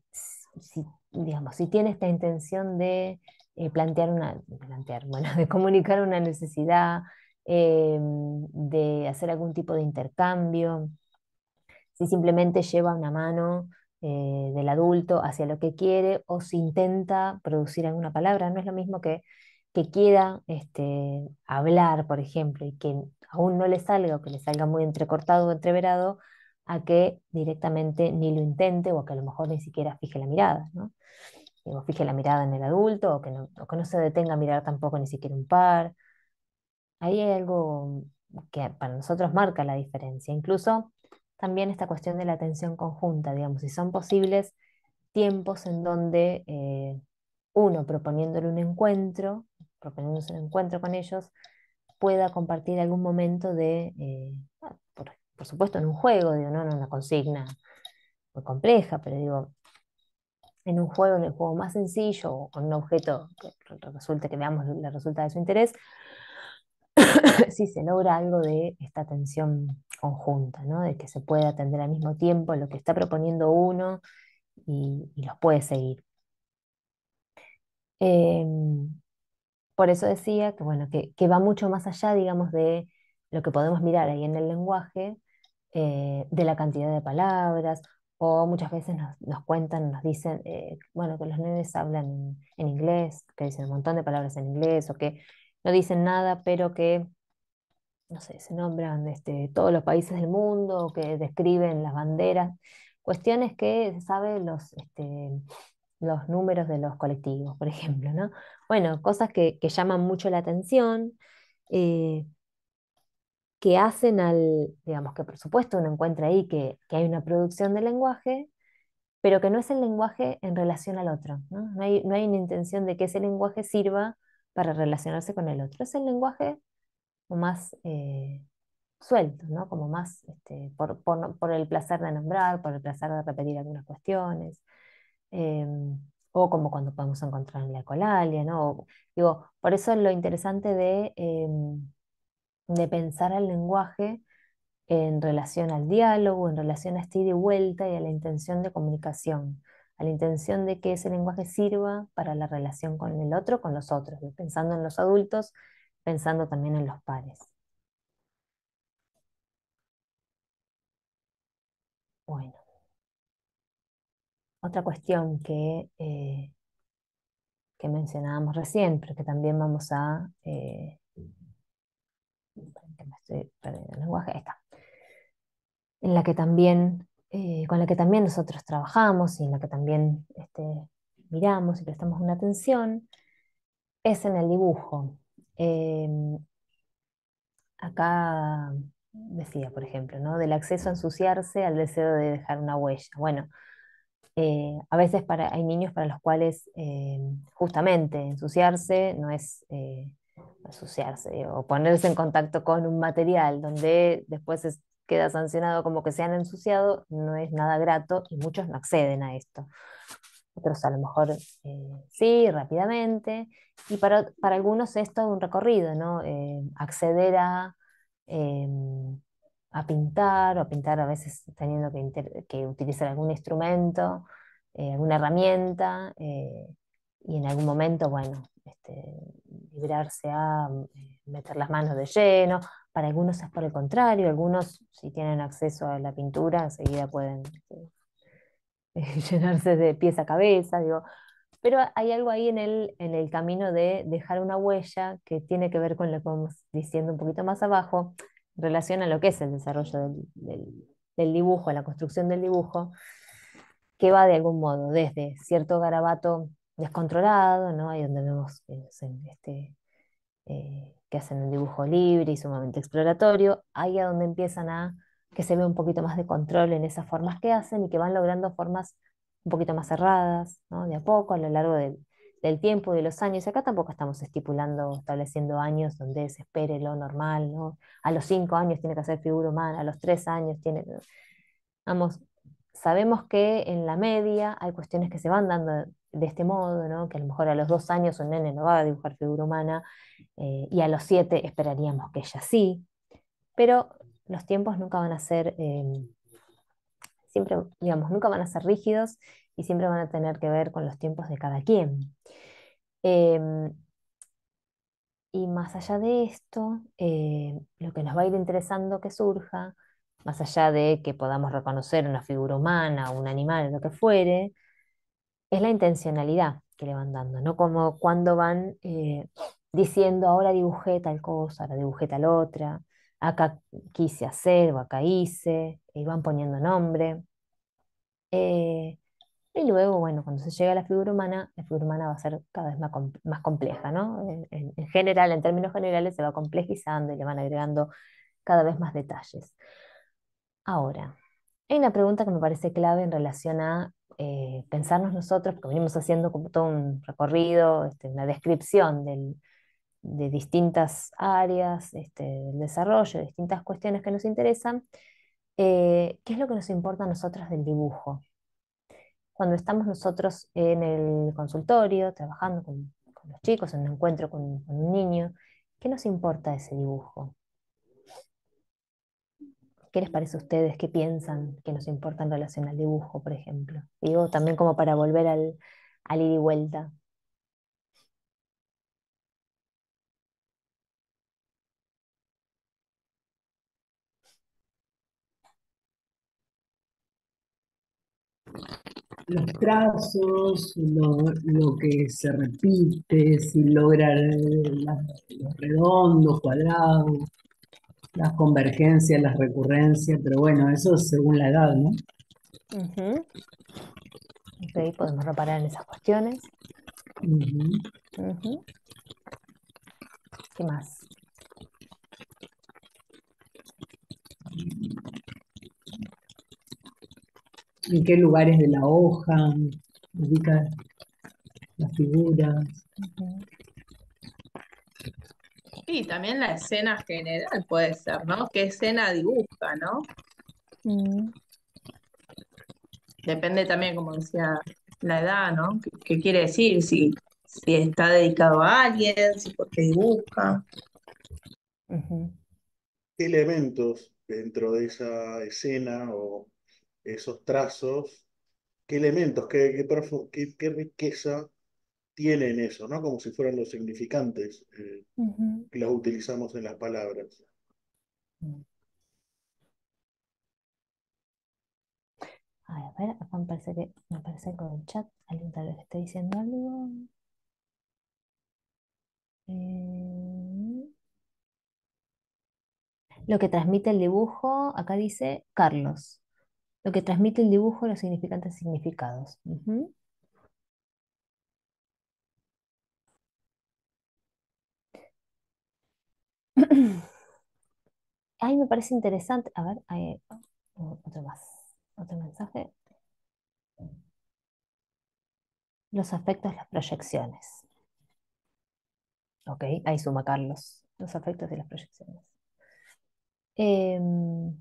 si, digamos, si tiene esta intención de eh, plantear una, plantear, bueno, de comunicar una necesidad, eh, de hacer algún tipo de intercambio, si simplemente lleva una mano eh, del adulto hacia lo que quiere o si intenta producir alguna palabra. No es lo mismo que, quiera este, hablar, por ejemplo, y que aún no le salga o que le salga muy entrecortado o entreverado, a que directamente ni lo intente o que a lo mejor ni siquiera fije la mirada. ¿no? O fije la mirada en el adulto o que no, o que no se detenga a mirar tampoco ni siquiera un par Ahí hay algo que para nosotros marca la diferencia. Incluso también esta cuestión de la atención conjunta, digamos, si son posibles tiempos en donde eh, uno proponiéndole un encuentro, proponiéndose un encuentro con ellos, pueda compartir algún momento de, eh, ah, por, supuesto en un juego, digo, no en una consigna muy compleja, pero digo, en un juego, en el juego más sencillo con un objeto que resulte que veamos la resulta de su interés, si se logra algo de esta atención conjunta, de que se puede atender al mismo tiempo lo que está proponiendo uno y, los puede seguir. Em, por eso decía que, bueno, que, va mucho más allá, digamos, de lo que podemos mirar ahí en el lenguaje, eh, de la cantidad de palabras, o muchas veces nos, cuentan, nos dicen, eh, bueno, que los nenes hablan en, inglés, que dicen un montón de palabras en inglés, o que no dicen nada, pero que, no sé, se nombran este, todos los países del mundo, que describen las banderas, cuestiones que se sabe los, este, los números de los colectivos, por ejemplo, Bueno, cosas que, llaman mucho la atención. Eh, que hacen al, digamos que por supuesto uno encuentra ahí que, hay una producción de lenguaje, pero que no es el lenguaje en relación al otro. No, hay, no hay, una intención de que ese lenguaje sirva para relacionarse con el otro. Es el lenguaje más eh, suelto, ¿no? como más este, por, el placer de nombrar, por el placer de repetir algunas cuestiones, eh, o como cuando podemos encontrar la ecolalia. ¿no? digo, por eso es lo interesante de, eh, pensar al lenguaje en relación al diálogo, en relación a este ida y vuelta y a la intención de comunicación a la intención de que ese lenguaje sirva para la relación con el otro, con los otros, pensando en los adultos, pensando también en los pares. Bueno, otra cuestión que, eh, que mencionábamos recién, pero que también vamos a... Eh, que me estoy perdiendo el lenguaje, está en la que también eh, con la que también nosotros trabajamos y en la que también este, miramos y prestamos una atención, es en el dibujo. Em, acá decía, por ejemplo, ¿no? del acceso a ensuciarse al deseo de dejar una huella. Bueno, eh, a veces para, hay niños para los cuales em, justamente ensuciarse no es eh, ensuciarse o ponerse en contacto con un material donde después es, queda sancionado como que se han ensuciado, no es nada grato y muchos no acceden a esto. Otros a lo mejor eh, sí, rápidamente. Y para, para algunos es todo un recorrido, ¿no? Eh, acceder a, em, a pintar o a pintar a veces teniendo que, utilizar algún instrumento, eh, alguna herramienta y en algún momento, bueno, este, librarse a meter las manos de lleno, para algunos es por el contrario, algunos si tienen acceso a la pintura enseguida pueden este, llenarse de pies a cabeza, digo. Pero hay algo ahí en el, en el camino de dejar una huella que tiene que ver con lo que vamos diciendo un poquito más abajo, en relación a lo que es el desarrollo del, del, dibujo, la construcción del dibujo, que va de algún modo desde cierto garabato descontrolado, ¿no? Ahí donde vemos este, eh, que hacen un dibujo libre y sumamente exploratorio, ahí a donde empiezan a que se vea un poquito más de control en esas formas que hacen y que van logrando formas un poquito más cerradas, ¿no? de a poco, a lo largo del, tiempo y de los años. Y acá tampoco estamos estipulando, estableciendo años donde se espere lo normal, ¿no? A los cinco años tiene que hacer figura humana, a los tres años tiene... Vamos, sabemos que en la media hay cuestiones que se van dando de este modo, que a lo mejor a los dos años un nene no va a dibujar figura humana eh, y a los siete esperaríamos que ella sí, pero los tiempos nunca van a ser, em, siempre, nunca van a ser rígidos y siempre van a tener que ver con los tiempos de cada quien. Em, y más allá de esto, eh, lo que nos va a ir interesando que surja, más allá de que podamos reconocer una figura humana, o un animal, lo que fuere, es la intencionalidad que le van dando, ¿no? Como cuando van eh, diciendo, ahora dibujé tal cosa, ahora dibujé tal otra, acá quise hacer o acá hice, y van poniendo nombre. Eh, y luego, bueno, cuando se llega a la figura humana, la figura humana va a ser cada vez más, más compleja, ¿no? en, general, en términos generales, se va complejizando y le van agregando cada vez más detalles. Ahora, hay una pregunta que me parece clave en relación a eh, pensarnos nosotros, porque venimos haciendo como todo un recorrido, este, una descripción de distintas áreas el este, del desarrollo, distintas cuestiones que nos interesan, eh, ¿qué es lo que nos importa a nosotros del dibujo? Cuando estamos nosotros en el consultorio, trabajando con, los chicos, en un encuentro con, un niño, ¿qué nos importa ese dibujo? ¿Qué les parece a ustedes? ¿Qué piensan que nos importa en relación al dibujo, por ejemplo? Digo, también como para volver al, al ir y vuelta. los trazos, lo, lo, que se repite, si logra eh, los redondos, cuadrados, las convergencias, las recurrencias, pero bueno, eso es según la edad, ¿no? podemos reparar en esas cuestiones. ¿Qué más? ¿En qué lugares de la hoja ubica las figuras? Y también la escena general puede ser, ¿no? ¿Qué escena dibuja, no? Mm. Depende también, como decía, la edad, ¿no? ¿Qué, quiere decir? Si, si, está dedicado a alguien, si porque dibuja. ¿Qué Elementos dentro de esa escena o esos trazos, qué elementos, qué, qué, qué riqueza tienen eso, ¿no? Como si fueran los significantes eh, que los utilizamos en las palabras. A ver, acá me parece que me aparece con el chat. Alguien tal vez está diciendo algo. Eh, lo que transmite el dibujo, acá dice Carlos. Lo que transmite el dibujo, los significantes significados. Ahí me parece interesante. A ver, hay oh, otro más, otro mensaje. Los afectos, las proyecciones. Ok, ahí suma Carlos, los afectos de las proyecciones. Em,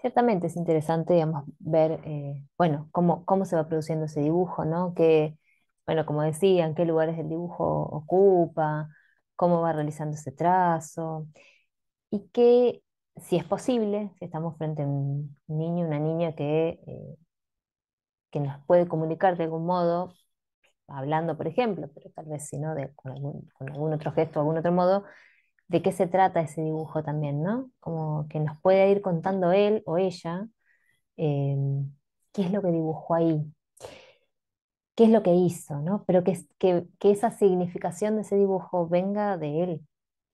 ciertamente es interesante, digamos, ver, eh, bueno, cómo, se va produciendo ese dibujo, ¿no? Que, bueno, como decían, qué lugares el dibujo ocupa, cómo va realizando ese trazo y que, si es posible, si estamos frente a un niño, una niña que, eh, que nos puede comunicar de algún modo, hablando, por ejemplo, pero tal vez si no, con, algún, otro gesto, algún otro modo, de qué se trata ese dibujo también, ¿no? Como que nos puede ir contando él o ella eh, qué es lo que dibujó ahí, qué es lo que hizo, ¿no? Pero que, que esa significación de ese dibujo venga de él.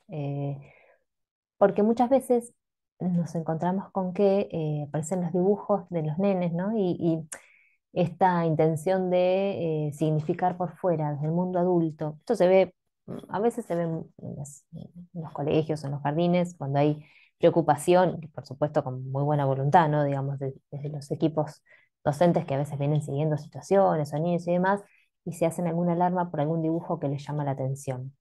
Eh, porque muchas veces nos encontramos con que eh, aparecen los dibujos de los nenes, ¿no? Y, esta intención de eh, significar por fuera, desde el mundo adulto. Esto se ve, a veces se ve en, los, colegios, en los jardines, cuando hay preocupación, por supuesto con muy buena voluntad, ¿no? Digamos, desde los equipos docentes que a veces vienen siguiendo situaciones o niños y demás, y se hacen alguna alarma por algún dibujo que les llama la atención.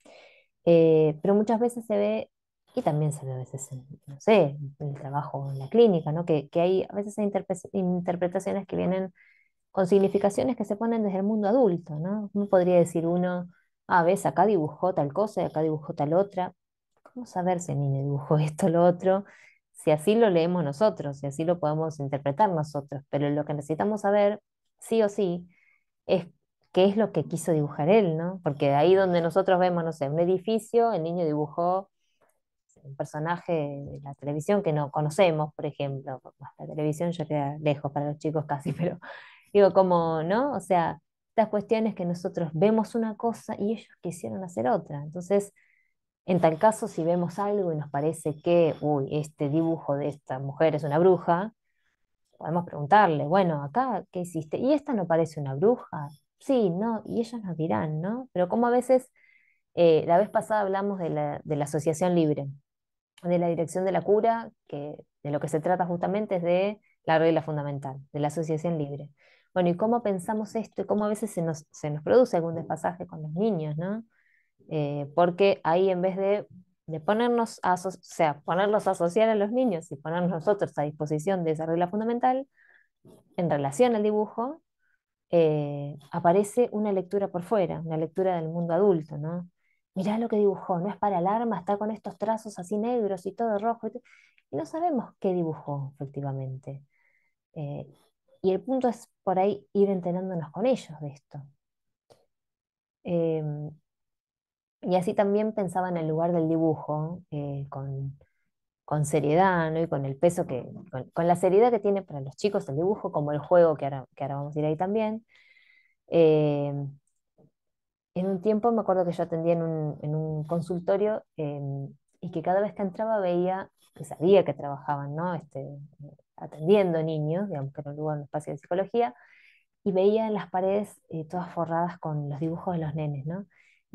Eh, pero muchas veces se ve, y también se ve a veces, en, no sé, en el trabajo en la clínica, ¿no? que, hay a veces interpretaciones que vienen con significaciones que se ponen desde el mundo adulto. ¿no? podría decir uno, ah, ves, acá dibujó tal cosa y acá dibujó tal otra? ¿Cómo saber si el niño dibujó esto o lo otro? si así lo leemos nosotros, si así lo podemos interpretar nosotros, pero lo que necesitamos saber, sí o sí, es qué es lo que quiso dibujar él, ¿no? Porque de ahí donde nosotros vemos, no sé, un edificio, el niño dibujó un personaje de la televisión que no conocemos, por ejemplo, la televisión ya queda lejos para los chicos casi, pero digo, como, ¿no? O sea, estas cuestiones que nosotros vemos una cosa y ellos quisieron hacer otra. Entonces, en tal caso, si vemos algo y nos parece que, uy, este dibujo de esta mujer es una bruja, podemos preguntarle, bueno, acá, ¿qué hiciste? ¿Y esta no parece una bruja? Sí, no, y ellos nos dirán, ¿no? Pero como a veces, eh, la vez pasada hablamos de la, Asociación Libre, de la Dirección de la Cura, que de lo que se trata justamente es de la regla fundamental, de la Asociación Libre. Bueno, ¿y cómo pensamos esto? ¿Y cómo a veces se nos, se nos produce algún despasaje con los niños, ¿no? Eh, porque ahí en vez de, ponernos a, sea, ponerlos asociar a los niños y ponernos nosotros a disposición de esa regla fundamental, en relación al dibujo, eh, aparece una lectura por fuera, una lectura del mundo adulto, ¿no? Mirá lo que dibujó, no es para alarma, está con estos trazos así negros y todo rojo. Y, no sabemos qué dibujó, efectivamente. Eh, y el punto es por ahí ir enterándonos con ellos de esto. Em, y así también pensaba en el lugar del dibujo, eh, con, seriedad, Y con el peso que, con, la seriedad que tiene para los chicos el dibujo, como el juego, que ahora, que vamos a ir ahí también. Eh, en un tiempo me acuerdo que yo atendía en un, consultorio em, y que cada vez que entraba veía, que sabía que trabajaban, ¿no? Este, atendiendo niños, digamos que era un lugar, un espacio de psicología, y veía en las paredes eh, todas forradas con los dibujos de los nenes, ¿no?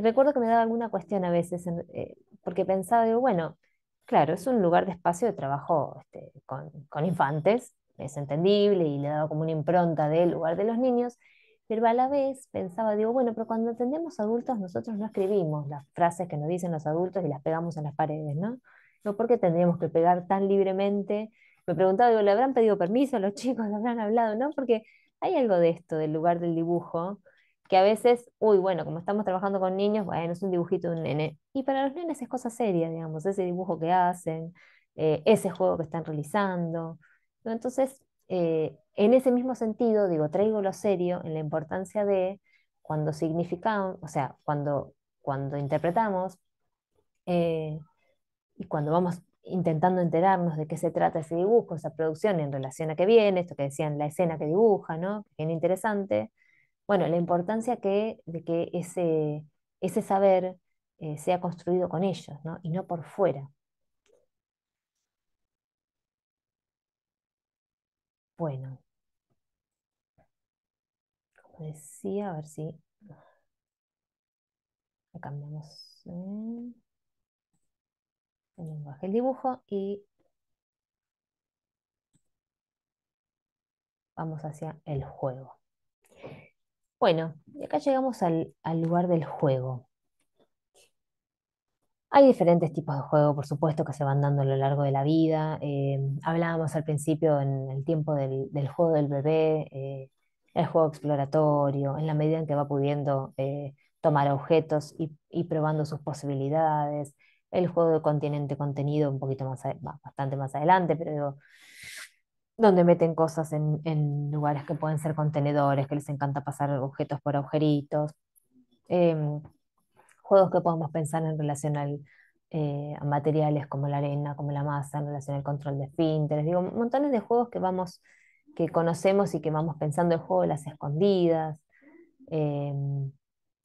recuerdo que me daba alguna cuestión a veces, eh, porque pensaba, digo, bueno, claro, es un lugar de espacio de trabajo este, con, infantes, es entendible y le daba como una impronta del lugar de los niños, pero a la vez pensaba, digo, bueno, pero cuando atendemos adultos nosotros no escribimos las frases que nos dicen los adultos y las pegamos en las paredes, ¿no? No, ¿por qué tendríamos que pegar tan libremente? Me preguntaba, digo, ¿le habrán pedido permiso a los chicos? ¿Le habrán hablado? ¿No? Porque hay algo de esto, del lugar del dibujo, que a veces, uy, bueno, como estamos trabajando con niños, bueno, es un dibujito de un nene. Y para los nenes es cosa seria, digamos, ese dibujo que hacen, eh, ese juego que están realizando. Entonces, eh, en ese mismo sentido, digo, traigo lo serio en la importancia de cuando significamos, o sea, cuando, cuando interpretamos eh, y cuando vamos intentando enterarnos de qué se trata ese dibujo, esa producción en relación a qué viene, esto que decían, la escena que dibuja, ¿no? Que interesante bueno, la importancia que, de que ese, ese saber eh, sea construido con ellos ¿no? y no por fuera. Bueno, como decía, a ver si cambiamos ¿eh? el lenguaje del dibujo y vamos hacia el juego. Bueno, y acá llegamos al, lugar del juego. Hay diferentes tipos de juego, por supuesto, que se van dando a lo largo de la vida. Eh, hablábamos al principio en el tiempo del, juego del bebé, eh, el juego exploratorio, en la medida en que va pudiendo eh, tomar objetos y, probando sus posibilidades, el juego de continente contenido un poquito más, bastante más adelante, pero donde meten cosas en, lugares que pueden ser contenedores, que les encanta pasar objetos por agujeritos, em, juegos que podemos pensar en relación eh, a materiales como la arena, como la masa, en relación al control de finteres, digo, montones de juegos que vamos, que conocemos y que vamos pensando el juego las escondidas, em,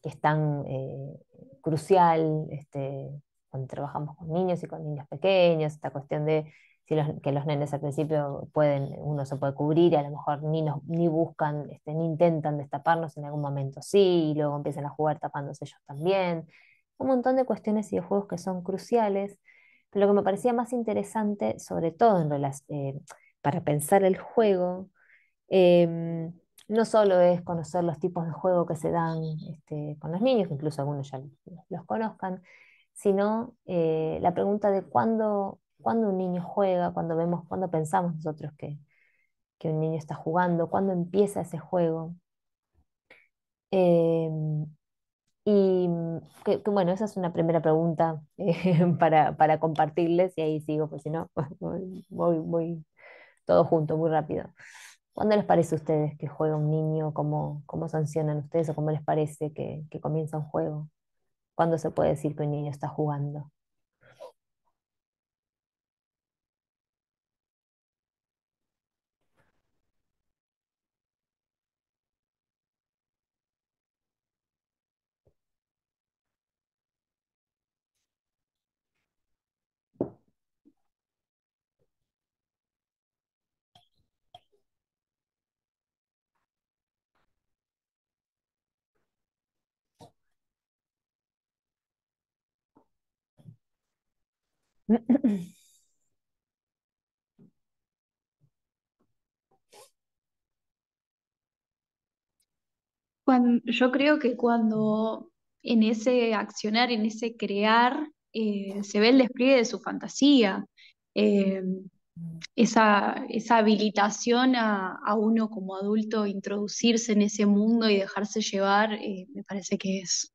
que es tan eh, crucial este, cuando trabajamos con niños y con niños pequeños, esta cuestión de que los nenes al principio pueden, uno se puede cubrir y a lo mejor ni, ni buscan, este, ni intentan destaparnos en algún momento, sí, y luego empiezan a jugar tapándose ellos también. Un montón de cuestiones y de juegos que son cruciales. Pero lo que me parecía más interesante, sobre todo en eh, para pensar el juego, em, no solo es conocer los tipos de juego que se dan este, con los niños, incluso algunos ya los, conozcan, sino eh, la pregunta de cuándo cuando un niño juega, cuando vemos, cuando pensamos nosotros que, un niño está jugando, ¿Cuándo empieza ese juego. Em, y bueno, esa es una primera pregunta eh, para, compartirles y ahí sigo, pues si no, voy, voy, todo junto muy rápido. ¿Cuándo les parece a ustedes que juega un niño? ¿Cómo, cómo sancionan ustedes o cómo les parece que, que comienza un juego? ¿Cuándo se puede decir que un niño está jugando? Cuando yo creo que cuando en ese accionar, en ese crear, eh, se ve el despliegue de su fantasía, em, esa, habilitación a, uno como adulto, introducirse en ese mundo y dejarse llevar, eh, me parece que es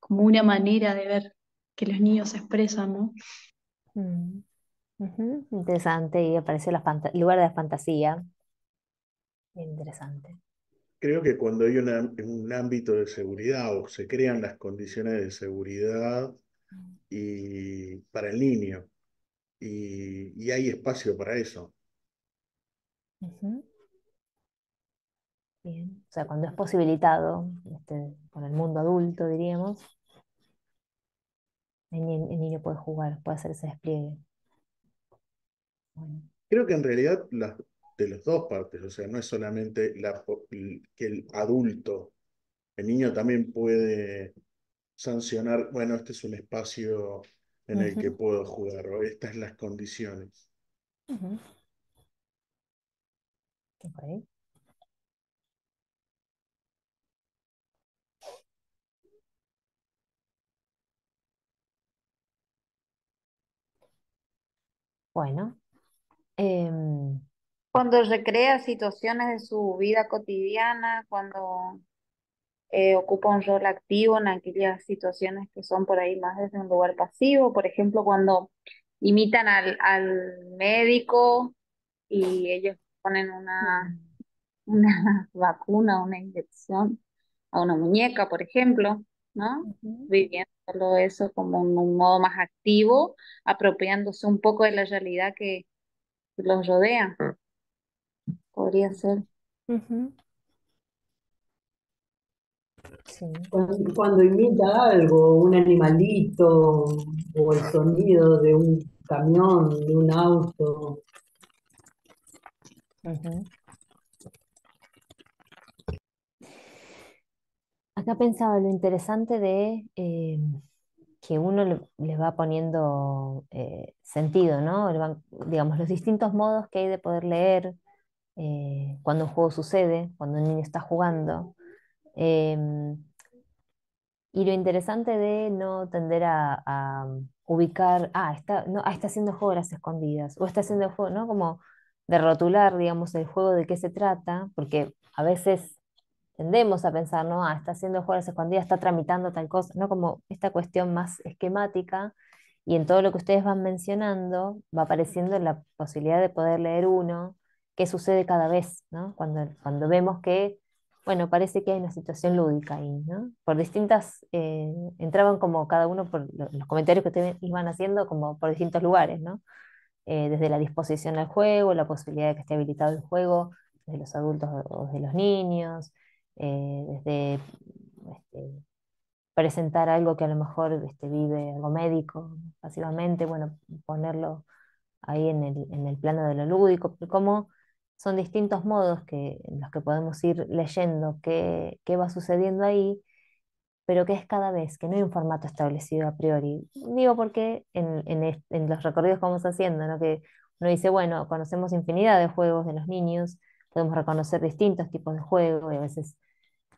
como una manera de ver que los niños se expresan, ¿no? Mm. Interesante, y apareció la lugar de la fantasía. Interesante. Creo que cuando hay un ámbito de seguridad o se crean las condiciones de seguridad y, para el niño y, hay espacio para eso. Bien. O sea, cuando es posibilitado, este, con el mundo adulto, diríamos el, niño puede jugar, puede hacer ese despliegue. Creo que en realidad de las dos partes, o sea, no es solamente que el adulto, el niño también puede sancionar, bueno, este es un espacio en el que puedo jugar, o estas son las condiciones. Bueno. Em, cuando recrea situaciones de su vida cotidiana, cuando eh, ocupa un rol activo en aquellas situaciones que son por ahí más desde un lugar pasivo, por ejemplo, cuando imitan al, médico y ellos ponen una, una vacuna, una inyección a una muñeca, por ejemplo. ¿no? Viviéndolo eso como en un modo más activo, apropiándose un poco de la realidad que los rodea. Mm. Podría ser. cuando, imita algo, un animalito o el sonido de un camión, de un auto. Acá pensaba lo interesante de eh, que uno le, va poniendo eh, sentido, ¿no? digamos, los distintos modos que hay de poder leer eh, cuando un juego sucede, cuando un niño está jugando. Em, y lo interesante de no tender a, ubicar, ah, está, no, ah, está haciendo juego de las escondidas, o está haciendo juego, ¿no? Como de rotular, digamos, el juego de qué se trata, porque a veces tendemos a pensar, ¿no? Ah, está haciendo juegos escondidas, está tramitando tal cosa, ¿no? Como esta cuestión más esquemática y en todo lo que ustedes van mencionando va apareciendo la posibilidad de poder leer uno, qué sucede cada vez, ¿no? Cuando, vemos que, bueno, parece que hay una situación lúdica ahí, ¿no? Por distintas, eh, entraban como cada uno por los comentarios que ustedes iban haciendo como por distintos lugares, ¿no? Eh, desde la disposición al juego, la posibilidad de que esté habilitado el juego de los adultos o de los niños, eh, desde este, presentar algo que a lo mejor este, vive algo médico pasivamente, bueno, ponerlo ahí en el, plano de lo lúdico, Como son distintos modos que, en los que podemos ir leyendo qué, qué va sucediendo ahí, pero que es cada vez, que no hay un formato establecido a priori. Digo porque en, en, los recorridos que vamos haciendo, ¿no? que uno dice, bueno, conocemos infinidad de juegos de los niños, podemos reconocer distintos tipos de juego y a veces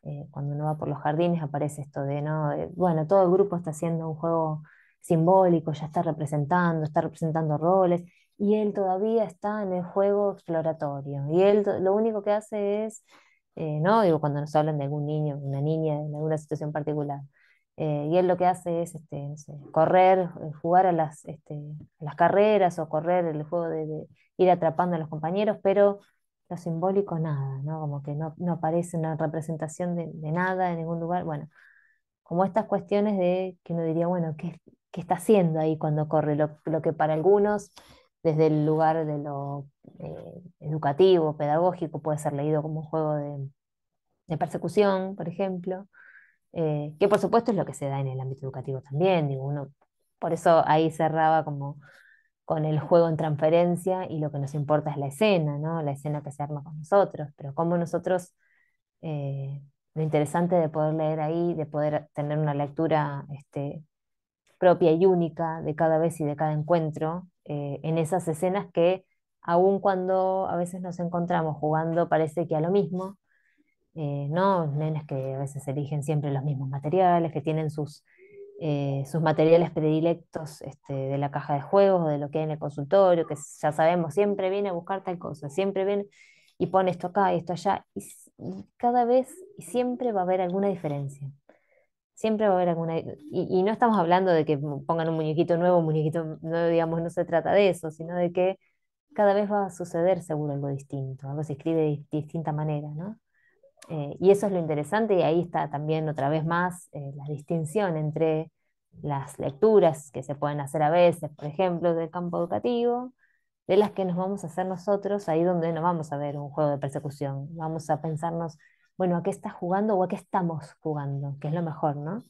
eh, cuando uno va por los jardines aparece esto de, ¿no? bueno, todo el grupo está haciendo un juego simbólico, ya está representando, está representando roles, y él todavía está en el juego exploratorio. Y él lo único que hace es, eh, ¿no? Digo, cuando nos hablan de algún niño, una niña, en alguna situación particular. Eh, y él lo que hace es este, correr, jugar a las, este, las carreras o correr el juego de, de, ir atrapando a los compañeros, pero lo simbólico nada, ¿no? Como que no, aparece una representación de, nada en ningún lugar. Bueno, como estas cuestiones de que uno diría, bueno, ¿qué, está haciendo ahí cuando corre? Lo, que para algunos, desde el lugar de lo eh, educativo, pedagógico, puede ser leído como un juego de, persecución, por ejemplo, eh, que por supuesto es lo que se da en el ámbito educativo también, digo, uno, por eso ahí cerraba como con el juego en transferencia y lo que nos importa es la escena, ¿no? la escena que se arma con nosotros, pero como nosotros, eh, lo interesante de poder leer ahí, de poder tener una lectura este, propia y única de cada vez y de cada encuentro, eh, en esas escenas que aun cuando a veces nos encontramos jugando parece que a lo mismo, eh, ¿no? Nenes que a veces eligen siempre los mismos materiales, que tienen sus eh, sus materiales predilectos este, de la caja de juegos de lo que hay en el consultorio, que ya sabemos, siempre viene a buscar tal cosa, siempre viene y pone esto acá y esto allá, y, cada vez y siempre va a haber alguna diferencia. Siempre va a haber alguna... Y, y no estamos hablando de que pongan un muñequito nuevo, un muñequito nuevo, digamos, no se trata de eso, sino de que cada vez va a suceder seguro algo distinto, algo se escribe de distinta manera, ¿no? Eh, y eso es lo interesante y ahí está también otra vez más eh, la distinción entre las lecturas que se pueden hacer a veces, por ejemplo, del campo educativo, de las que nos vamos a hacer nosotros, ahí donde no vamos a ver un juego de persecución, vamos a pensarnos, bueno, ¿a qué está jugando o a qué estamos jugando? Que es lo mejor, ¿no?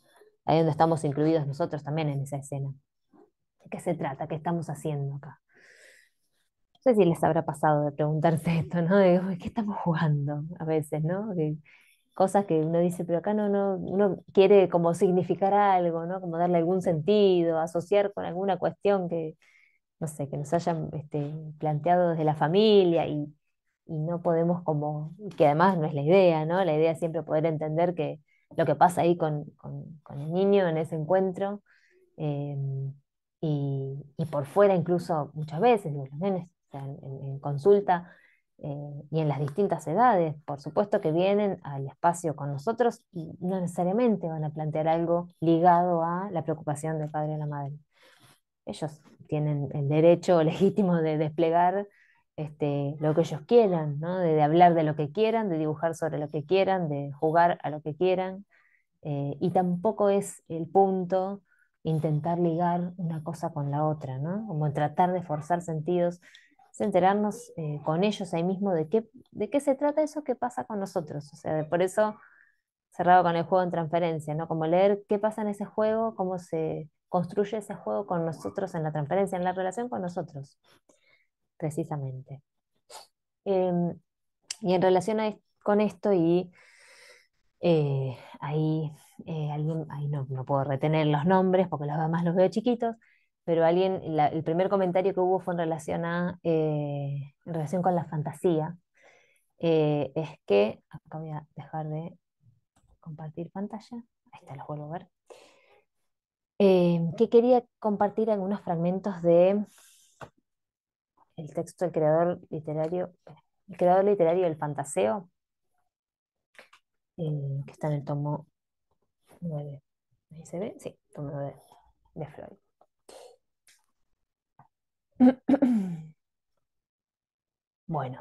Ahí donde estamos incluidos nosotros también en esa escena. ¿De qué se trata? ¿Qué estamos haciendo acá? No sé si les habrá pasado de preguntarse esto, ¿no? ¿qué estamos jugando a veces, ¿no? cosas que uno dice, pero acá no, no, uno quiere como significar algo, ¿no? Como darle algún sentido, asociar con alguna cuestión que, no sé, que nos hayan este, planteado desde la familia y, no podemos como, que además no es la idea, ¿no? La idea es siempre poder entender que lo que pasa ahí con, con, el niño en ese encuentro eh, y, por fuera incluso muchas veces, los nenes en, consulta eh, y en las distintas edades, por supuesto que vienen al espacio con nosotros y no necesariamente van a plantear algo ligado a la preocupación del padre o la madre. Ellos tienen el derecho legítimo de desplegar este, lo que ellos quieran, de, hablar de lo que quieran, de dibujar sobre lo que quieran, de jugar a lo que quieran. Eh, y tampoco es el punto intentar ligar una cosa con la otra, ¿no? como tratar de forzar sentidos es enterarnos eh, con ellos ahí mismo de qué, se trata eso qué pasa con nosotros. O sea, por eso cerrado con el juego en transferencia, ¿no? Como leer qué pasa en ese juego, cómo se construye ese juego con nosotros en la transferencia, en la relación con nosotros, precisamente. Em, y en relación con esto y eh, eh, ahí, no, no, puedo retener los nombres porque los demás los veo chiquitos, pero alguien, el primer comentario que hubo fue en relación, a, eh, en relación con la fantasía. Eh, es que, acá voy a dejar de compartir pantalla, ahí está, los vuelvo a ver, eh, que quería compartir algunos fragmentos de el texto del creador literario, el creador literario del fantaseo, que está en el tomo 9. ¿Ahí se ve? Sí, tomo 9 de Freud. Bueno,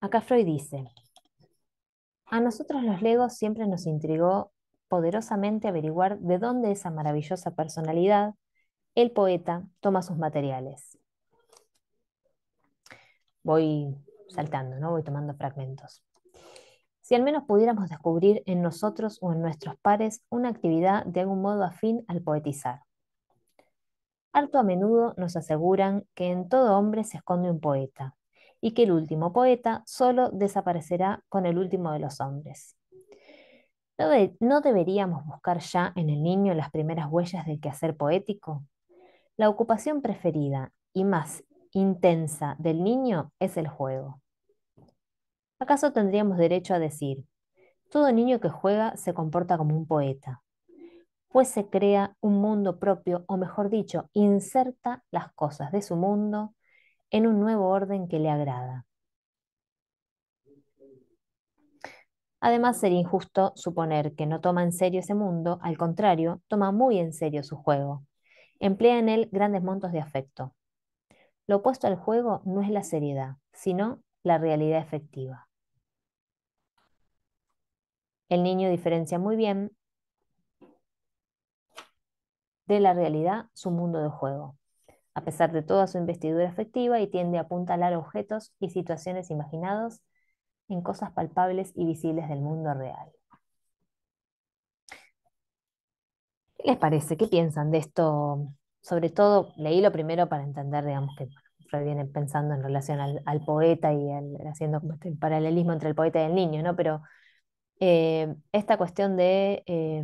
acá Freud dice, a nosotros los legos siempre nos intrigó poderosamente averiguar de dónde esa maravillosa personalidad, el poeta, toma sus materiales. Voy saltando, ¿no? Voy tomando fragmentos. Si al menos pudiéramos descubrir en nosotros o en nuestros pares una actividad de algún modo afín al poetizar harto a menudo nos aseguran que en todo hombre se esconde un poeta y que el último poeta solo desaparecerá con el último de los hombres. ¿No, ¿No, deberíamos buscar ya en el niño las primeras huellas del quehacer poético? La ocupación preferida y más intensa del niño es el juego. ¿Acaso tendríamos derecho a decir, todo niño que juega se comporta como un poeta? pues se crea un mundo propio, o mejor dicho, inserta las cosas de su mundo en un nuevo orden que le agrada. Además, sería injusto suponer que no toma en serio ese mundo, al contrario, toma muy en serio su juego. Emplea en él grandes montos de afecto. Lo opuesto al juego no es la seriedad, sino la realidad efectiva. El niño diferencia muy bien de la realidad su mundo de juego, a pesar de toda su investidura efectiva y tiende a apuntalar objetos y situaciones imaginados en cosas palpables y visibles del mundo real. ¿Qué les parece? ¿Qué piensan de esto? Sobre todo, leí lo primero para entender, digamos, que Freud viene pensando en relación al, poeta y haciendo como este paralelismo entre el poeta y el niño, ¿no? Pero eh, esta cuestión de... Eh,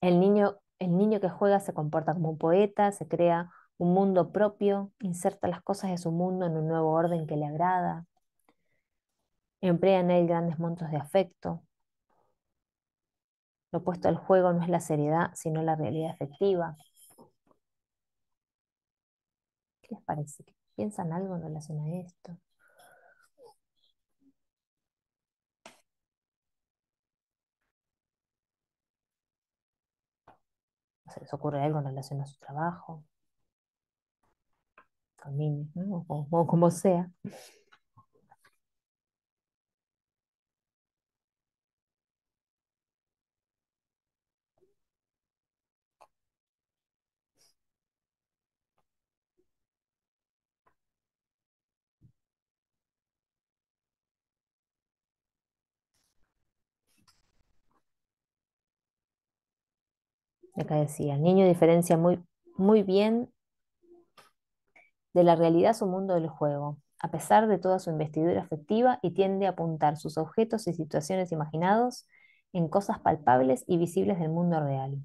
el niño, que juega se comporta como un poeta, se crea un mundo propio, inserta las cosas de su mundo en un nuevo orden que le agrada, emplea en él grandes montos de afecto. Lo opuesto al juego no es la seriedad, sino la realidad efectiva. ¿Qué les parece? ¿Piensan algo en relación a esto? ¿Se les ocurre algo en relación a su trabajo? o como sea. Acá decía, el niño diferencia muy, muy bien de la realidad su mundo del juego, a pesar de toda su investidura afectiva y tiende a apuntar sus objetos y situaciones imaginados en cosas palpables y visibles del mundo real.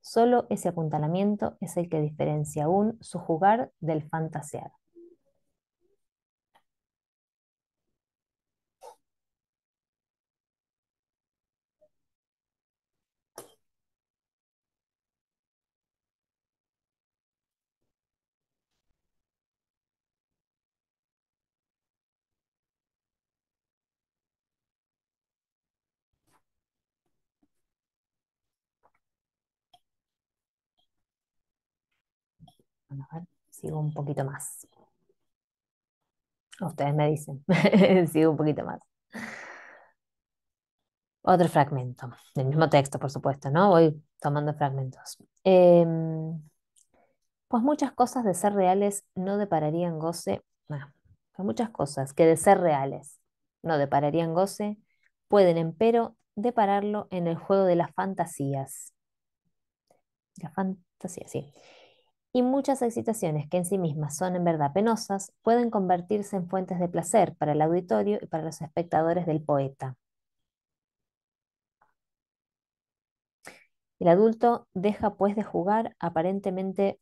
Solo ese apuntalamiento es el que diferencia aún su jugar del fantasear. sigo un poquito más. Ah, ustedes me dicen, sigo un poquito más. Otro fragmento, del mismo texto, por supuesto, ¿no? Voy tomando fragmentos. Em, pues muchas cosas de ser reales no depararían goce, ah, pues muchas cosas que de ser reales no depararían goce, pueden, empero, depararlo en el juego de las fantasías. La fantasía, sí y muchas excitaciones que en sí mismas son en verdad penosas pueden convertirse en fuentes de placer para el auditorio y para los espectadores del poeta. El adulto deja pues de jugar, aparentemente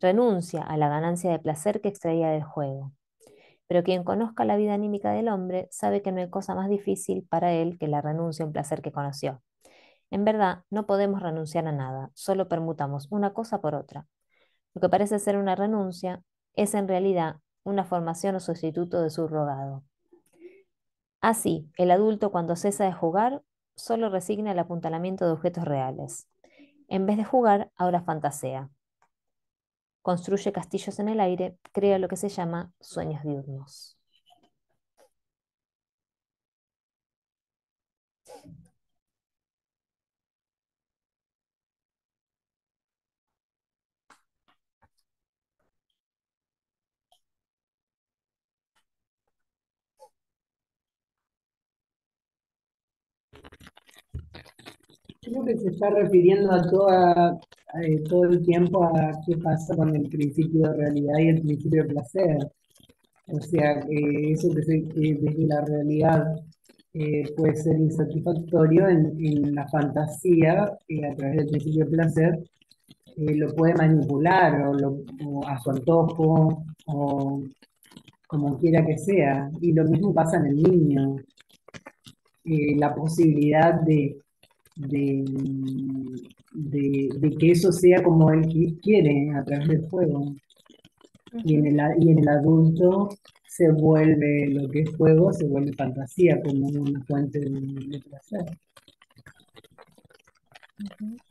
renuncia a la ganancia de placer que extraía del juego. Pero quien conozca la vida anímica del hombre sabe que no hay cosa más difícil para él que la renuncia a un placer que conoció. En verdad, no podemos renunciar a nada, solo permutamos una cosa por otra, lo que parece ser una renuncia es en realidad una formación o sustituto de subrogado. Así, el adulto cuando cesa de jugar solo resigna el apuntalamiento de objetos reales. En vez de jugar, ahora fantasea. Construye castillos en el aire, crea lo que se llama sueños diurnos. Creo que se está refiriendo a, toda, eh, todo el tiempo a qué pasa con el principio de realidad y el principio de placer. O sea, eso que, desde la realidad eh, puede ser insatisfactorio en, la fantasía, eh, a través del principio de placer, lo puede manipular o, a su antojo o como quiera que sea. Y lo mismo pasa en el niño. la posibilidad de de, que eso sea como él quiere a través del juego. Y en el, adulto se vuelve lo que es juego, se vuelve fantasía como una fuente de, placer.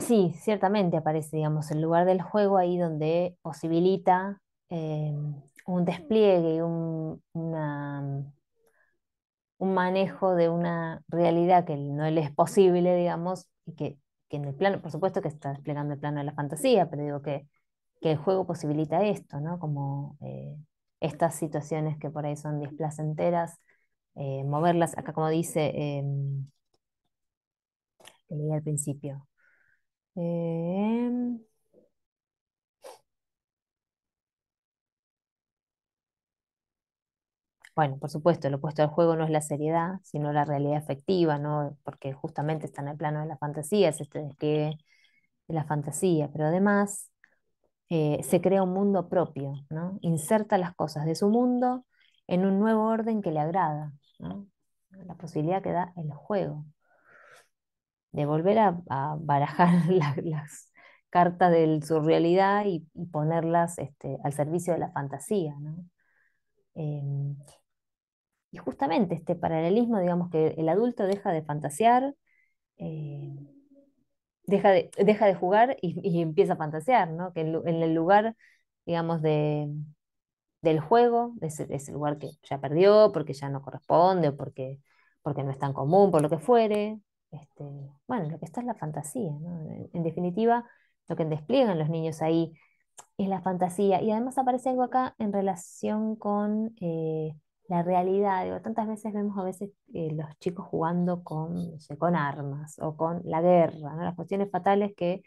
Sí, ciertamente aparece, digamos, el lugar del juego ahí donde posibilita eh, un despliegue, un, una, manejo de una realidad que no le es posible, digamos, y que, en el plano, por supuesto que está desplegando el plano de la fantasía, pero digo que, que el juego posibilita esto, ¿no? Como eh, estas situaciones que por ahí son displacenteras, eh, moverlas, acá como dice, em, que leí al principio. Em, bueno, por supuesto, lo opuesto al juego no es la seriedad, sino la realidad efectiva, ¿no? porque justamente está en el plano de la fantasía, es este despliegue de la fantasía, pero además eh, se crea un mundo propio, ¿no? inserta las cosas de su mundo en un nuevo orden que le agrada, ¿no? la posibilidad que da el juego, de volver a, barajar las cartas de su realidad y, ponerlas este, al servicio de la fantasía. ¿no? Em, y justamente este paralelismo, digamos que el adulto deja de fantasear, eh, deja, de, deja de jugar y, empieza a fantasear, ¿no? Que en, el lugar, digamos, de, del juego, de ese, lugar que ya perdió, porque ya no corresponde, porque, porque no es tan común, por lo que fuere. Este, bueno, lo que está es la fantasía, ¿no? en, definitiva, lo que despliegan los niños ahí es la fantasía. Y además aparece algo acá en relación con eh, la realidad, digo, tantas veces vemos a veces eh, los chicos jugando con, con armas o con la guerra, ¿no? las cuestiones fatales que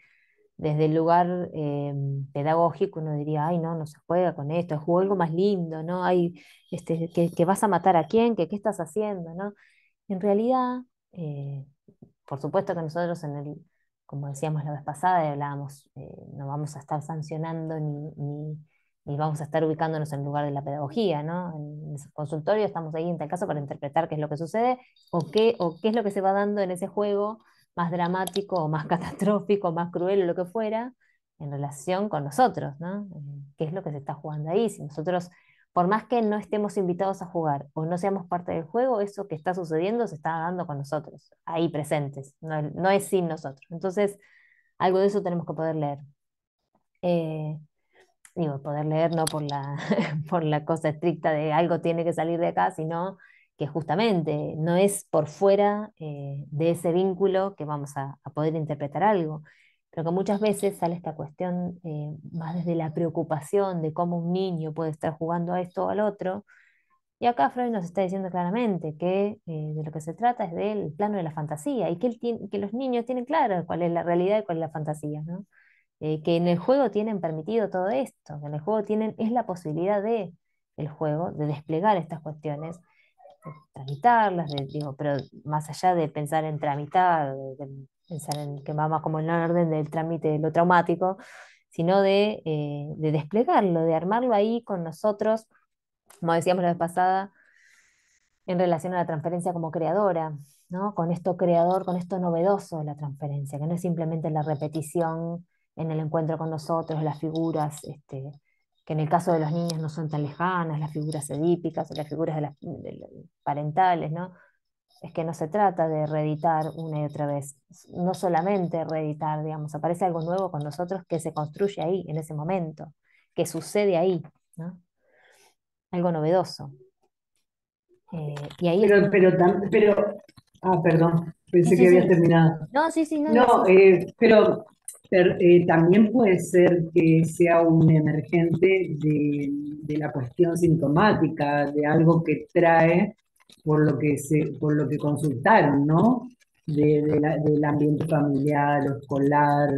desde el lugar em, pedagógico uno diría, ay, no, no se juega con esto, juego algo más lindo, ¿no? hay este, que, vas a matar a quién, que qué estás haciendo, En realidad, eh, por supuesto que nosotros en el, como decíamos la vez pasada, hablábamos, eh, no vamos a estar sancionando ni, ni y vamos a estar ubicándonos en el lugar de la pedagogía, ¿no? En el consultorio estamos ahí en tal caso para interpretar qué es lo que sucede o qué, o qué es lo que se va dando en ese juego más dramático o más catastrófico, más cruel o lo que fuera, en relación con nosotros, ¿no? Eh, ¿Qué es lo que se está jugando ahí? Si nosotros, por más que no estemos invitados a jugar o no seamos parte del juego, eso que está sucediendo se está dando con nosotros, ahí presentes, no, no es sin nosotros. Entonces, algo de eso tenemos que poder leer. Eh, poder leer no por la, por la cosa estricta de algo tiene que salir de acá, sino que justamente no es por fuera eh, de ese vínculo que vamos a, poder interpretar algo, pero que muchas veces sale esta cuestión eh, más desde la preocupación de cómo un niño puede estar jugando a esto o al otro. Y acá Freud nos está diciendo claramente que eh, de lo que se trata es del plano de la fantasía y que, que los niños tienen claro cuál es la realidad y cuál es la fantasía. ¿no? Eh, que en el juego tienen permitido todo esto, que en el juego tienen, es la posibilidad de el juego, de desplegar estas cuestiones, tramitarlas, digo, pero más allá de pensar en tramitar, de, pensar en que vamos como en orden del trámite de lo traumático, sino de, eh, de desplegarlo, de armarlo ahí con nosotros, como decíamos la vez pasada, en relación a la transferencia como creadora, ¿no? con esto creador, con esto novedoso de la transferencia, que no es simplemente la repetición en el encuentro con nosotros, las figuras, este, que en el caso de los niños no son tan lejanas, las figuras edípicas o las figuras de las, parentales, ¿no? Es que no se trata de reeditar una y otra vez, no solamente reeditar, digamos, aparece algo nuevo con nosotros que se construye ahí, en ese momento, que sucede ahí, ¿no? Algo novedoso. Eh, y ahí pero, pero, ah, perdón, pensé que había terminado. No, sí, sí, no. No, no eh, pero eh, también puede ser que sea un emergente de, la cuestión sintomática, de algo que trae por lo que, por lo que consultaron, ¿no? del ambiente familiar, o escolar,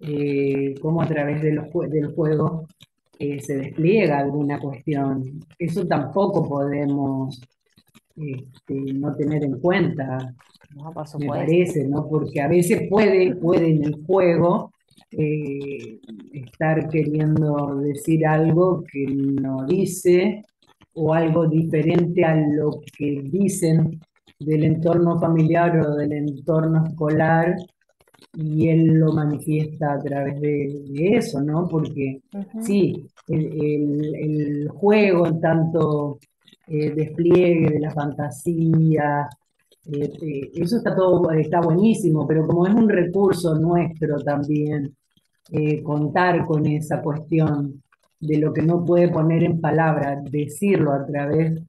eh, cómo a través del juego eh, se despliega alguna cuestión. Eso tampoco podemos este, no tener en cuenta, no, me parece, ¿no? Porque a veces puede, puede en el juego eh, estar queriendo decir algo que no dice o algo diferente a lo que dicen del entorno familiar o del entorno escolar y él lo manifiesta a través de, eso, ¿no? Porque sí, el, el, juego en tanto eh, despliegue de la fantasía. Eh, eh, eso está todo, está buenísimo, pero como es un recurso nuestro también, contar con esa cuestión de lo que no puede poner en palabra, decirlo a través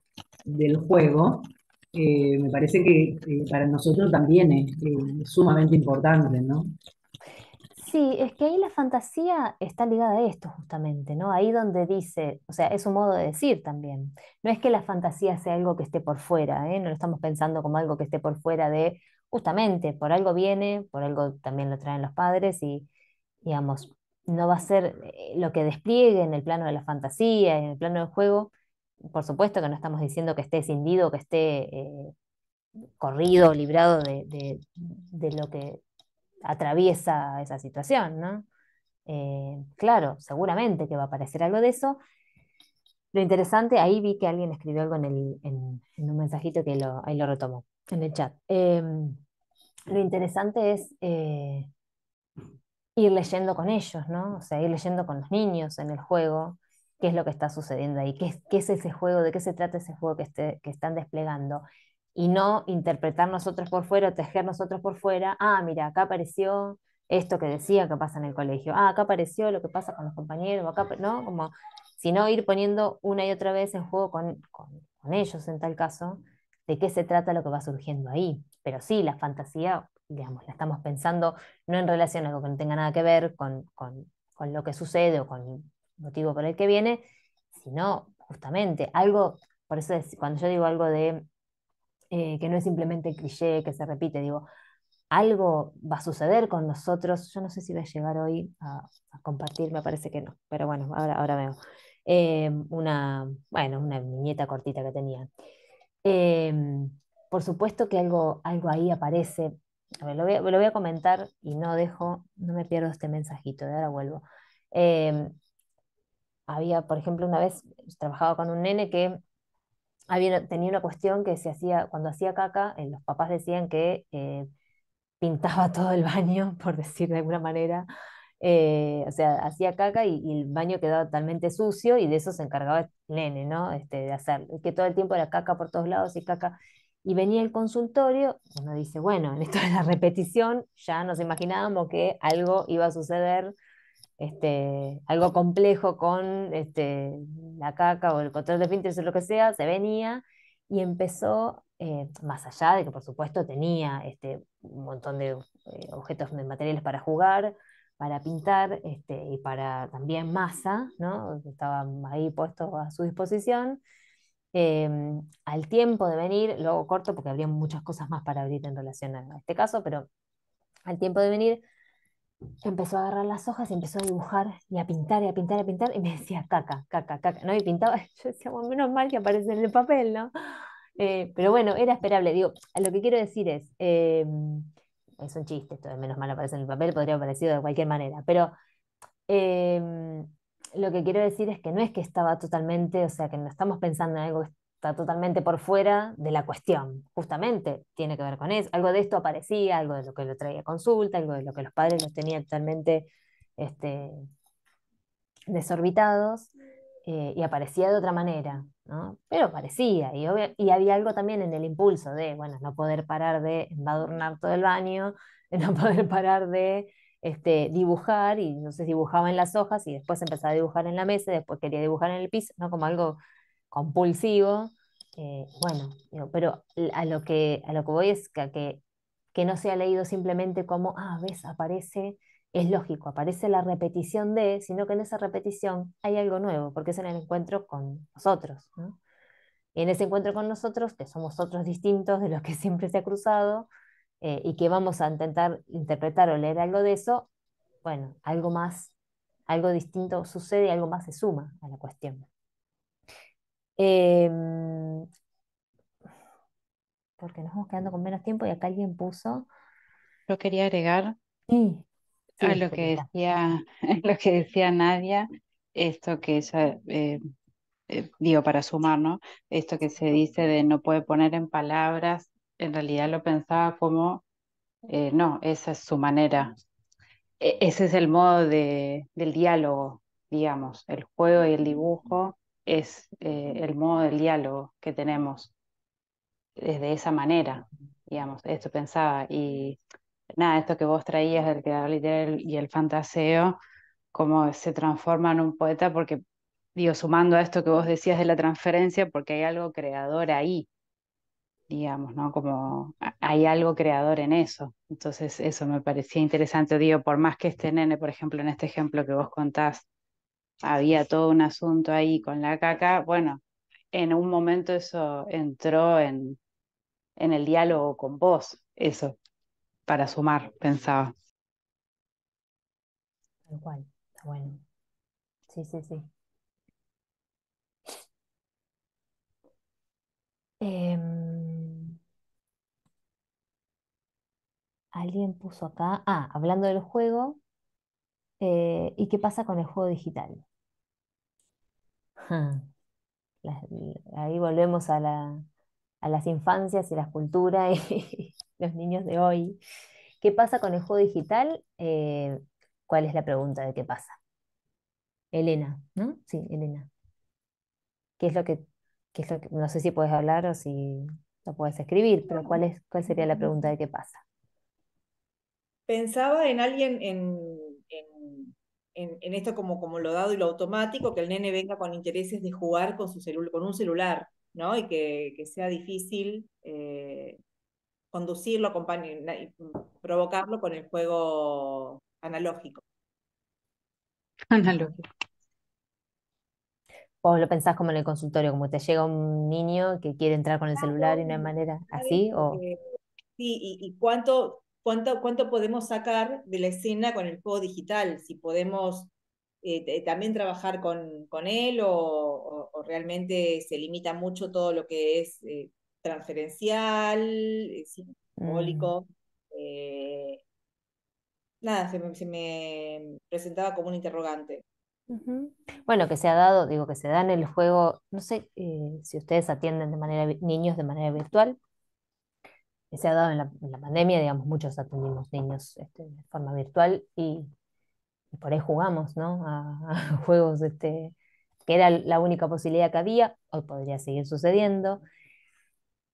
del juego, me parece que para nosotros también es sumamente importante, ¿no? Sí, es que ahí la fantasía está ligada a esto justamente, ¿no? Ahí donde dice, o sea, es un modo de decir también. No es que la fantasía sea algo que esté por fuera, ¿eh? No lo estamos pensando como algo que esté por fuera de, justamente, por algo viene, por algo también lo traen los padres y, digamos, no va a ser eh, lo que despliegue en el plano de la fantasía, en el plano del juego. Por supuesto que no estamos diciendo que esté escindido, que esté eh, corrido, librado de, de, lo que atraviesa esa situación, ¿no? Eh, claro, seguramente que va a aparecer algo de eso. Lo interesante, ahí vi que alguien escribió algo en, el, en, un mensajito que ahí lo retomó en el chat. Em, lo interesante es eh, ir leyendo con ellos, ¿no? O sea, ir leyendo con los niños en el juego, qué es lo que está sucediendo ahí, qué, es ese juego, de qué se trata ese juego que están desplegando, y no interpretar nosotros por fuera, tejer nosotros por fuera, ah, mira, acá apareció esto que decía que pasa en el colegio, ah, acá apareció lo que pasa con los compañeros, acá, ¿no? Como, sino ir poniendo una y otra vez en juego con, ellos en tal caso, de qué se trata lo que va surgiendo ahí. Pero sí, la fantasía, digamos, la estamos pensando no en relación a algo que no tenga nada que ver con, con lo que sucede o con el motivo por el que viene, sino justamente algo, por eso es, cuando yo digo algo de eh, que no es simplemente cliché que se repite, digo, algo va a suceder con nosotros, yo no sé si va a llegar hoy a, compartir, me parece que no, pero bueno, ahora, ahora veo. Eh, una, bueno, una viñeta cortita que tenía. Eh, por supuesto que algo, algo ahí aparece, lo, voy a, comentar y no dejo, no me pierdo este mensajito, de ahora vuelvo. había, por ejemplo, una vez trabajaba con un nene que tenía una cuestión que se hacía, cuando hacía caca, eh, los papás decían que eh, pintaba todo el baño, por decir de alguna manera. Eh, o sea, hacía caca y, el baño quedaba totalmente sucio y de eso se encargaba el nene, ¿no? Este, de hacer, que todo el tiempo era caca por todos lados y caca. Y venía el consultorio, uno dice, bueno, en esto de la repetición ya nos imaginábamos que algo iba a suceder este, algo complejo con este, la caca o el control de pintes o lo que sea, se venía y empezó, eh, más allá de que por supuesto tenía este, un montón de eh, objetos de materiales para jugar, para pintar este, y para también masa, ¿no? estaban ahí puestos a su disposición. Em, al tiempo de venir, luego corto porque habría muchas cosas más para abrir en relación a este caso, pero al tiempo de venir empezó a agarrar las hojas y empezó a dibujar y a pintar y a pintar y a pintar y me decía caca, caca, caca, ¿no? Y pintaba, yo decía, bueno, menos mal que aparece en el papel, ¿no? Eh, pero bueno, era esperable. Digo, lo que quiero decir es, em, es un chiste, esto de menos mal aparece en el papel, podría haber aparecido de cualquier manera, pero em, lo que quiero decir es que no es que estaba totalmente, o sea, que no estamos pensando en algo totalmente por fuera de la cuestión, justamente tiene que ver con eso. Algo de esto aparecía, algo de lo que lo traía a consulta, algo de lo que los padres los tenían totalmente este, desorbitados eh, y aparecía de otra manera, Pero aparecía y, había algo también en el impulso de, bueno, no poder parar de embadurnar todo el baño, de no poder parar de este, dibujar y no entonces dibujaba en las hojas y después empezaba a dibujar en la mesa, y después quería dibujar en el piso, Como algo compulsivo eh, bueno, pero a lo, que, a lo que voy es que, que, que no sea leído simplemente como, ah, ves, aparece, es lógico, aparece la repetición de, sino que en esa repetición hay algo nuevo, porque es en el encuentro con nosotros. Y en ese encuentro con nosotros, que somos otros distintos de los que siempre se ha cruzado, eh, y que vamos a intentar interpretar o leer algo de eso, bueno, algo más, algo distinto sucede, y algo más se suma a la cuestión. Em, porque nos vamos quedando con menos tiempo y acá alguien puso. Yo quería agregar a lo que, decía, lo que decía Nadia, esto que ella, eh, eh, digo para sumar, ¿no? Esto que se dice de no puede poner en palabras, en realidad lo pensaba como, eh, no, esa es su manera, e, ese es el modo del diálogo, digamos, el juego y el dibujo es eh, el modo del diálogo que tenemos desde esa manera, digamos, esto pensaba. Y nada, esto que vos traías del creador literal y el fantaseo, cómo se transforma en un poeta, porque, digo, sumando a esto que vos decías de la transferencia, porque hay algo creador ahí, digamos, ¿no? Como hay algo creador en eso. Entonces, eso me parecía interesante, digo, por más que este nene, por ejemplo, en este ejemplo que vos contás, había todo un asunto ahí con la caca, bueno, en un momento eso entró en, en el diálogo con vos, eso, para sumar, pensaba. Tal cual, está bueno. Sí, sí, sí. Em, alguien puso acá, ah, hablando del juego, eh, ¿y qué pasa con el juego digital? Hmm. ahí volvemos a las infancias y las culturas y los niños de hoy. ¿Qué pasa con el juego digital? Eh, ¿cuál es la pregunta de qué pasa? Elena, ¿no? Sí, Elena. ¿Qué es lo que, qué es lo no sé si puedes hablar o si lo puedes escribir, pero cuál es, cuál sería la pregunta de qué pasa? Pensaba en alguien en, en, esto como, como lo dado y lo automático, que el nene venga con intereses de jugar con, su con un celular, ¿no? Y que, que sea difícil eh, conducirlo, y provocarlo con el juego analógico. Analógico. Vos lo pensás como en el consultorio, como te llega un niño que quiere entrar con el ah, celular y no manera así, ¿o? Sí, y, y cuánto cuánto, podemos sacar de la escena con el juego digital, si podemos eh, también trabajar con, con él o, realmente se limita mucho todo lo que es eh, transferencial, eh, simbólico. Mm. nada, se me, presentaba como un interrogante. Bueno, que se ha dado, digo, que se da en el juego, no sé si ustedes atienden de manera niños de manera virtual, se ha dado en la, pandemia, digamos, muchos atendimos niños este, de forma virtual y, por ahí jugamos, ¿no? A, juegos este, que era la única posibilidad que había, hoy podría seguir sucediendo.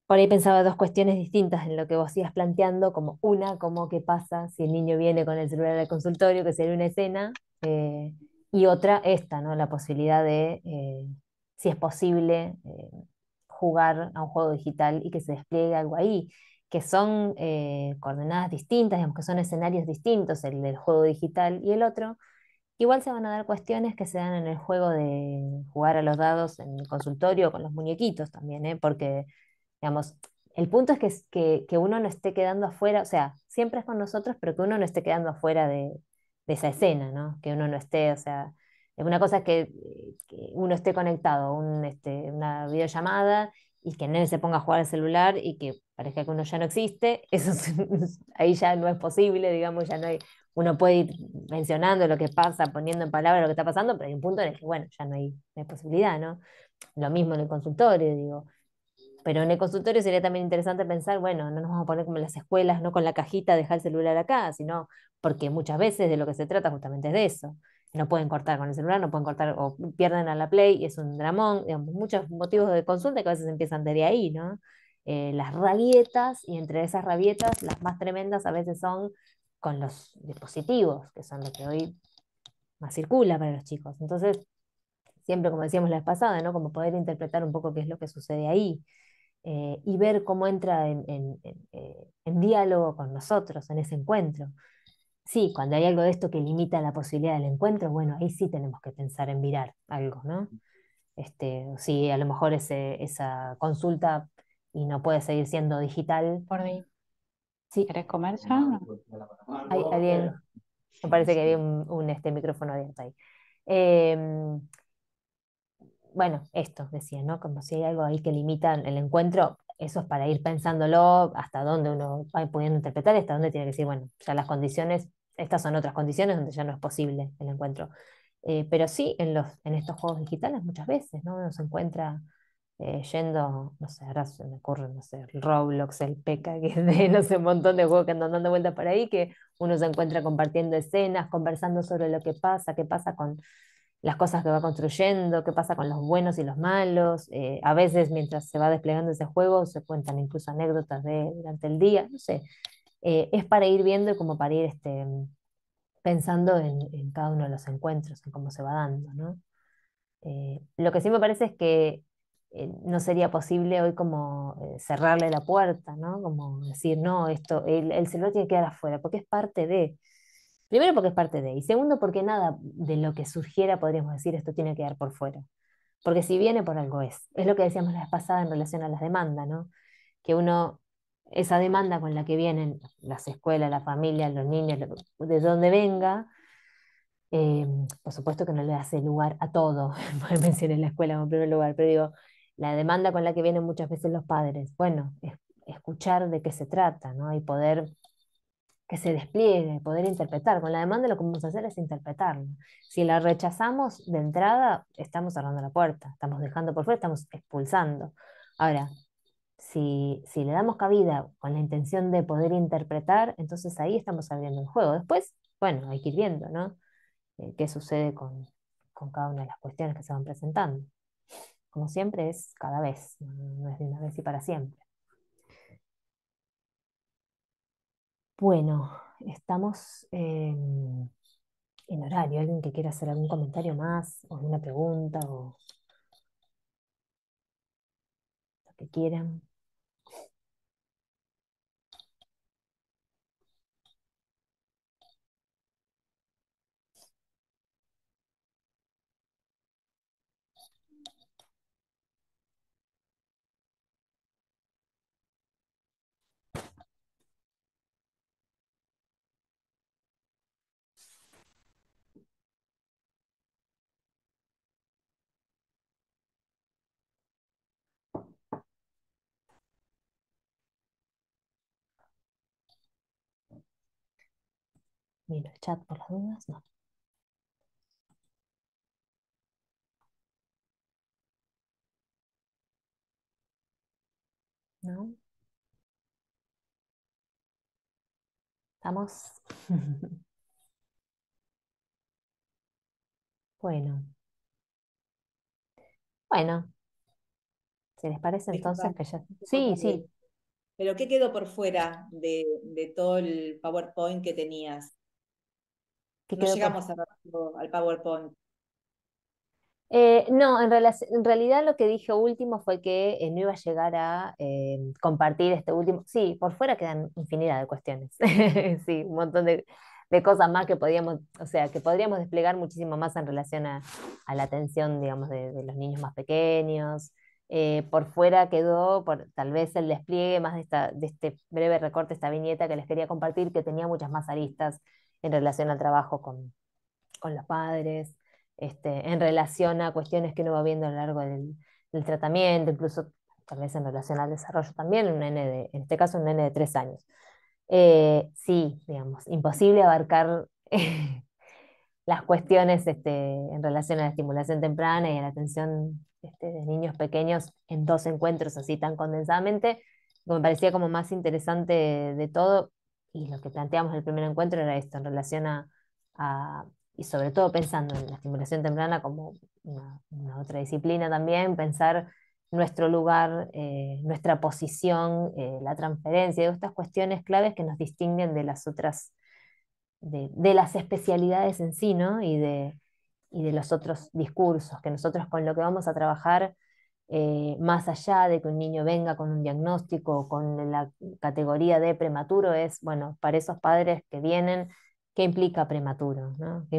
Por ahí pensaba dos cuestiones distintas en lo que vos ibas planteando, como una, como qué pasa si el niño viene con el celular al consultorio, que sería una escena, eh, y otra, esta, ¿no? La posibilidad de, eh, si es posible, eh, jugar a un juego digital y que se despliegue algo ahí que son eh, coordenadas distintas, digamos que son escenarios distintos, el del juego digital y el otro, igual se van a dar cuestiones que se dan en el juego de jugar a los dados en el consultorio con los muñequitos también, ¿eh? porque, digamos, el punto es que, que, uno no esté quedando afuera, o sea, siempre es con nosotros, pero que uno no esté quedando afuera de, esa escena, Que uno no esté, o sea, es una cosa que, que uno esté conectado, a este, una videollamada y que nadie se ponga a jugar al celular y que es que uno ya no existe, eso ahí ya no es posible, digamos, ya no hay, uno puede ir mencionando lo que pasa, poniendo en palabras lo que está pasando, pero hay un punto en el que, bueno, ya no hay, no hay posibilidad, ¿no? Lo mismo en el consultorio, digo. Pero en el consultorio sería también interesante pensar, bueno, no nos vamos a poner como en las escuelas, no con la cajita dejar el celular acá, sino porque muchas veces de lo que se trata justamente es de eso. No pueden cortar con el celular, no pueden cortar o pierden a la play, y es un dramón, digamos, muchos motivos de consulta que a veces empiezan desde ahí, ¿no? Eh, las rabietas, y entre esas rabietas las más tremendas a veces son con los dispositivos, que son lo que hoy más circula para los chicos. Entonces, siempre como decíamos la vez pasada, ¿no? como poder interpretar un poco qué es lo que sucede ahí. Eh, y ver cómo entra eh, en, diálogo con nosotros, en ese encuentro. Sí, cuando hay algo de esto que limita la posibilidad del encuentro, bueno, ahí sí tenemos que pensar en mirar algo, ¿no? Este, si a lo mejor esa consulta y no puede seguir siendo digital. Por mí. Sí. ¿Querés comer ya? Me parece que hay un, este micrófono abierto ahí. Em, bueno, esto decía, ¿no? Como si hay algo ahí que limita el encuentro, eso es para ir pensándolo hasta dónde uno va pudiendo interpretar, hasta dónde tiene que decir, bueno, ya las condiciones, estas son otras condiciones donde ya no es posible el encuentro. Eh, pero sí, en, los, en estos juegos digitales muchas veces, ¿no? Uno se encuentra eh, yendo, no sé, ahora se me ocurre, no sé, Roblox, el PECA, que es no sé, un montón de juegos que andan dando vueltas por ahí, que uno se encuentra compartiendo escenas, conversando sobre lo que pasa, qué pasa con las cosas que va construyendo, qué pasa con los buenos y los malos. Eh, a veces mientras se va desplegando ese juego se cuentan incluso anécdotas de durante el día, no sé. Eh, es para ir viendo y como para ir este, pensando en, cada uno de los encuentros, en cómo se va dando. ¿no? lo que sí me parece es que eh, no sería posible hoy como eh, cerrarle la puerta, ¿no? Como decir, no, esto, el, el, celular tiene que quedar afuera, porque es parte de, primero porque es parte de, y segundo porque nada de lo que surgiera podríamos decir esto tiene que quedar por fuera, porque si viene por algo es, es lo que decíamos la vez pasada en relación a las demandas, ¿no? Que uno, esa demanda con la que vienen las escuelas, la familia, los niños, de donde venga, eh, por supuesto que no le hace lugar a todo, mencioné la escuela en primer lugar, pero digo, la demanda con la que vienen muchas veces los padres. Bueno, es, escuchar de qué se trata, ¿no? Y poder que se despliegue, poder interpretar. Con la demanda lo que vamos a hacer es interpretarla. Si la rechazamos de entrada, estamos cerrando la puerta, estamos dejando por fuera, estamos expulsando. Ahora, si, si le damos cabida con la intención de poder interpretar, entonces ahí estamos abriendo el juego. Después, bueno, hay que ir viendo, ¿no? Eh, qué sucede con, con cada una de las cuestiones que se van presentando como siempre, es cada vez, no es de una vez y para siempre. Bueno, estamos en horario. ¿Alguien que quiera hacer algún comentario más o alguna pregunta o lo que quieran? chat por las dudas, no. ¿No? ¿Estamos? bueno. Bueno. ¿Se les parece entonces que ya... Sí, sí. ¿Pero qué quedó por fuera de, de todo el PowerPoint que tenías? no llegamos al PowerPoint. Eh, no, en, realidad lo que dije último fue que eh, no iba a llegar a eh, compartir este último. Sí, por fuera quedan infinidad de cuestiones. sí, un montón de, cosas más que o sea, que podríamos desplegar muchísimo más en relación a, la atención, digamos, de, los niños más pequeños. por fuera quedó por, tal vez el despliegue más de, esta, de este breve recorte, esta viñeta que les quería compartir, que tenía muchas más aristas en relación al trabajo con, con los padres, este, en relación a cuestiones que uno va viendo a lo largo del, tratamiento, incluso tal vez en relación al desarrollo también, un en este caso un nene de tres años. Eh, sí, digamos, imposible abarcar las cuestiones este, en relación a la estimulación temprana y a la atención este, de niños pequeños en dos encuentros así tan condensadamente. Me parecía como más interesante de todo y lo que planteamos en el primer encuentro era esto, en relación a, y sobre todo pensando en la estimulación temprana como una, otra disciplina también, pensar nuestro lugar, eh, nuestra posición, eh, la transferencia, estas cuestiones claves que nos distinguen de las otras, de, de las especialidades en sí, ¿no? Y de, y de los otros discursos, que nosotros con lo que vamos a trabajar eh, más allá de que un niño venga con un diagnóstico o con la categoría de prematuro, es, bueno, para esos padres que vienen, ¿qué implica prematuro? ¿no? ¿Qué este,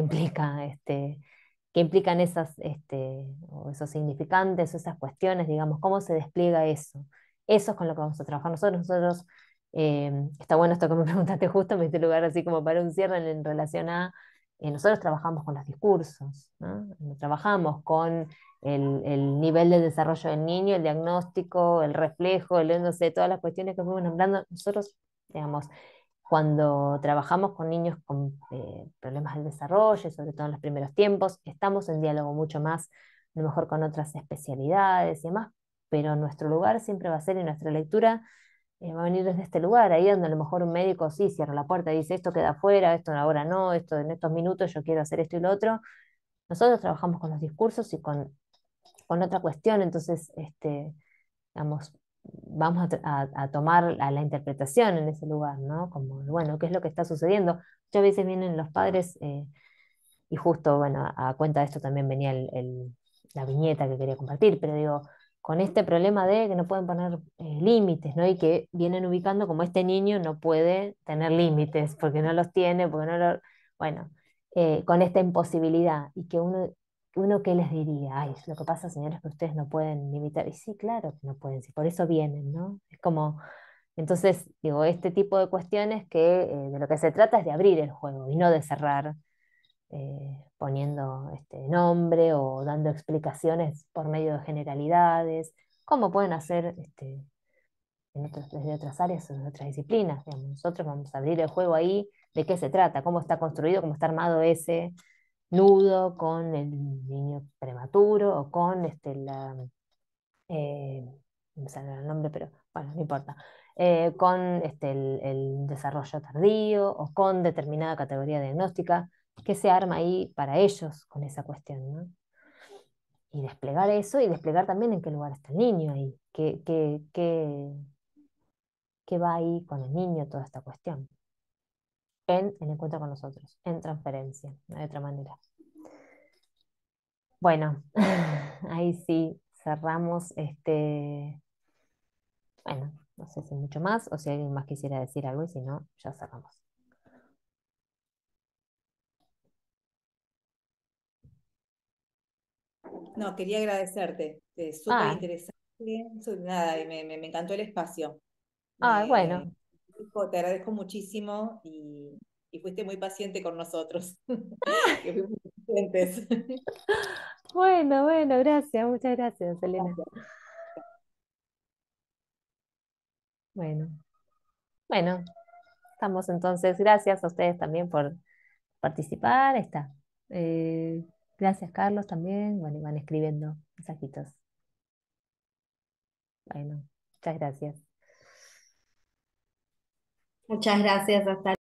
implican esas, este, o esos significantes, o esas cuestiones, digamos, cómo se despliega eso. Eso es con lo que vamos a trabajar nosotros. Nosotros, eh, está bueno esto que me preguntaste justo, me diste lugar así como para un cierre en relación a eh, nosotros trabajamos con los discursos, trabajamos con el, nivel de desarrollo del niño, el diagnóstico, el reflejo, el todas las cuestiones que fuimos nombrando. Nosotros, digamos, cuando trabajamos con niños con eh, problemas de desarrollo, sobre todo en los primeros tiempos, estamos en diálogo mucho más, a lo mejor con otras especialidades y demás, pero nuestro lugar siempre va a ser en nuestra lectura eh, va a venir desde este lugar, ahí donde a lo mejor un médico sí cierra la puerta y dice esto queda afuera, esto ahora no, esto en estos minutos yo quiero hacer esto y lo otro. Nosotros trabajamos con los discursos y con, con otra cuestión, entonces, este, digamos, vamos a, tomar la interpretación en ese lugar, ¿no? Como, bueno, ¿qué es lo que está sucediendo? Muchas veces vienen los padres eh, y justo, bueno, a cuenta de esto también venía el, la viñeta que quería compartir, pero digo, con este problema de que no pueden poner eh, límites, ¿no? Y que vienen ubicando como este niño no puede tener límites porque no los tiene, porque no lo... Bueno, eh, con esta imposibilidad. Y que uno, uno que les diría, ay, lo que pasa, señores, que ustedes no pueden limitar. Y sí, claro que no pueden, sí, por eso vienen, ¿no? Es como... Entonces, digo, este tipo de cuestiones que eh, de lo que se trata es de abrir el juego y no de cerrar eh, poniendo este nombre o dando explicaciones por medio de generalidades, como pueden hacer este, en desde otras áreas o otras disciplinas. Nosotros vamos a abrir el juego ahí, de qué se trata, cómo está construido, cómo está armado ese nudo con el niño prematuro o con este, la... Eh, el nombre, pero bueno, no importa. Eh, con este, el desarrollo tardío o con determinada categoría diagnóstica qué se arma ahí para ellos con esa cuestión, ¿no? Y desplegar eso y desplegar también en qué lugar está el niño ahí, qué, qué, va ahí con el niño toda esta cuestión. En el encuentro con nosotros, en transferencia, de otra manera. Bueno, ahí sí cerramos este. Bueno, no sé si mucho más o si alguien más quisiera decir algo y si no, ya cerramos. no, quería agradecerte. Eh, súper ah. interesante. Nada, me, encantó el espacio. Ah, bueno. Te agradezco muchísimo y, fuiste muy paciente con nosotros. bueno, bueno, gracias, muchas gracias, Elena. Bueno, bueno, estamos entonces. Gracias a ustedes también por participar. Está. Eh, Gracias, Carlos, también. Bueno, y van escribiendo mensajitos. Bueno, muchas gracias. Muchas gracias, hasta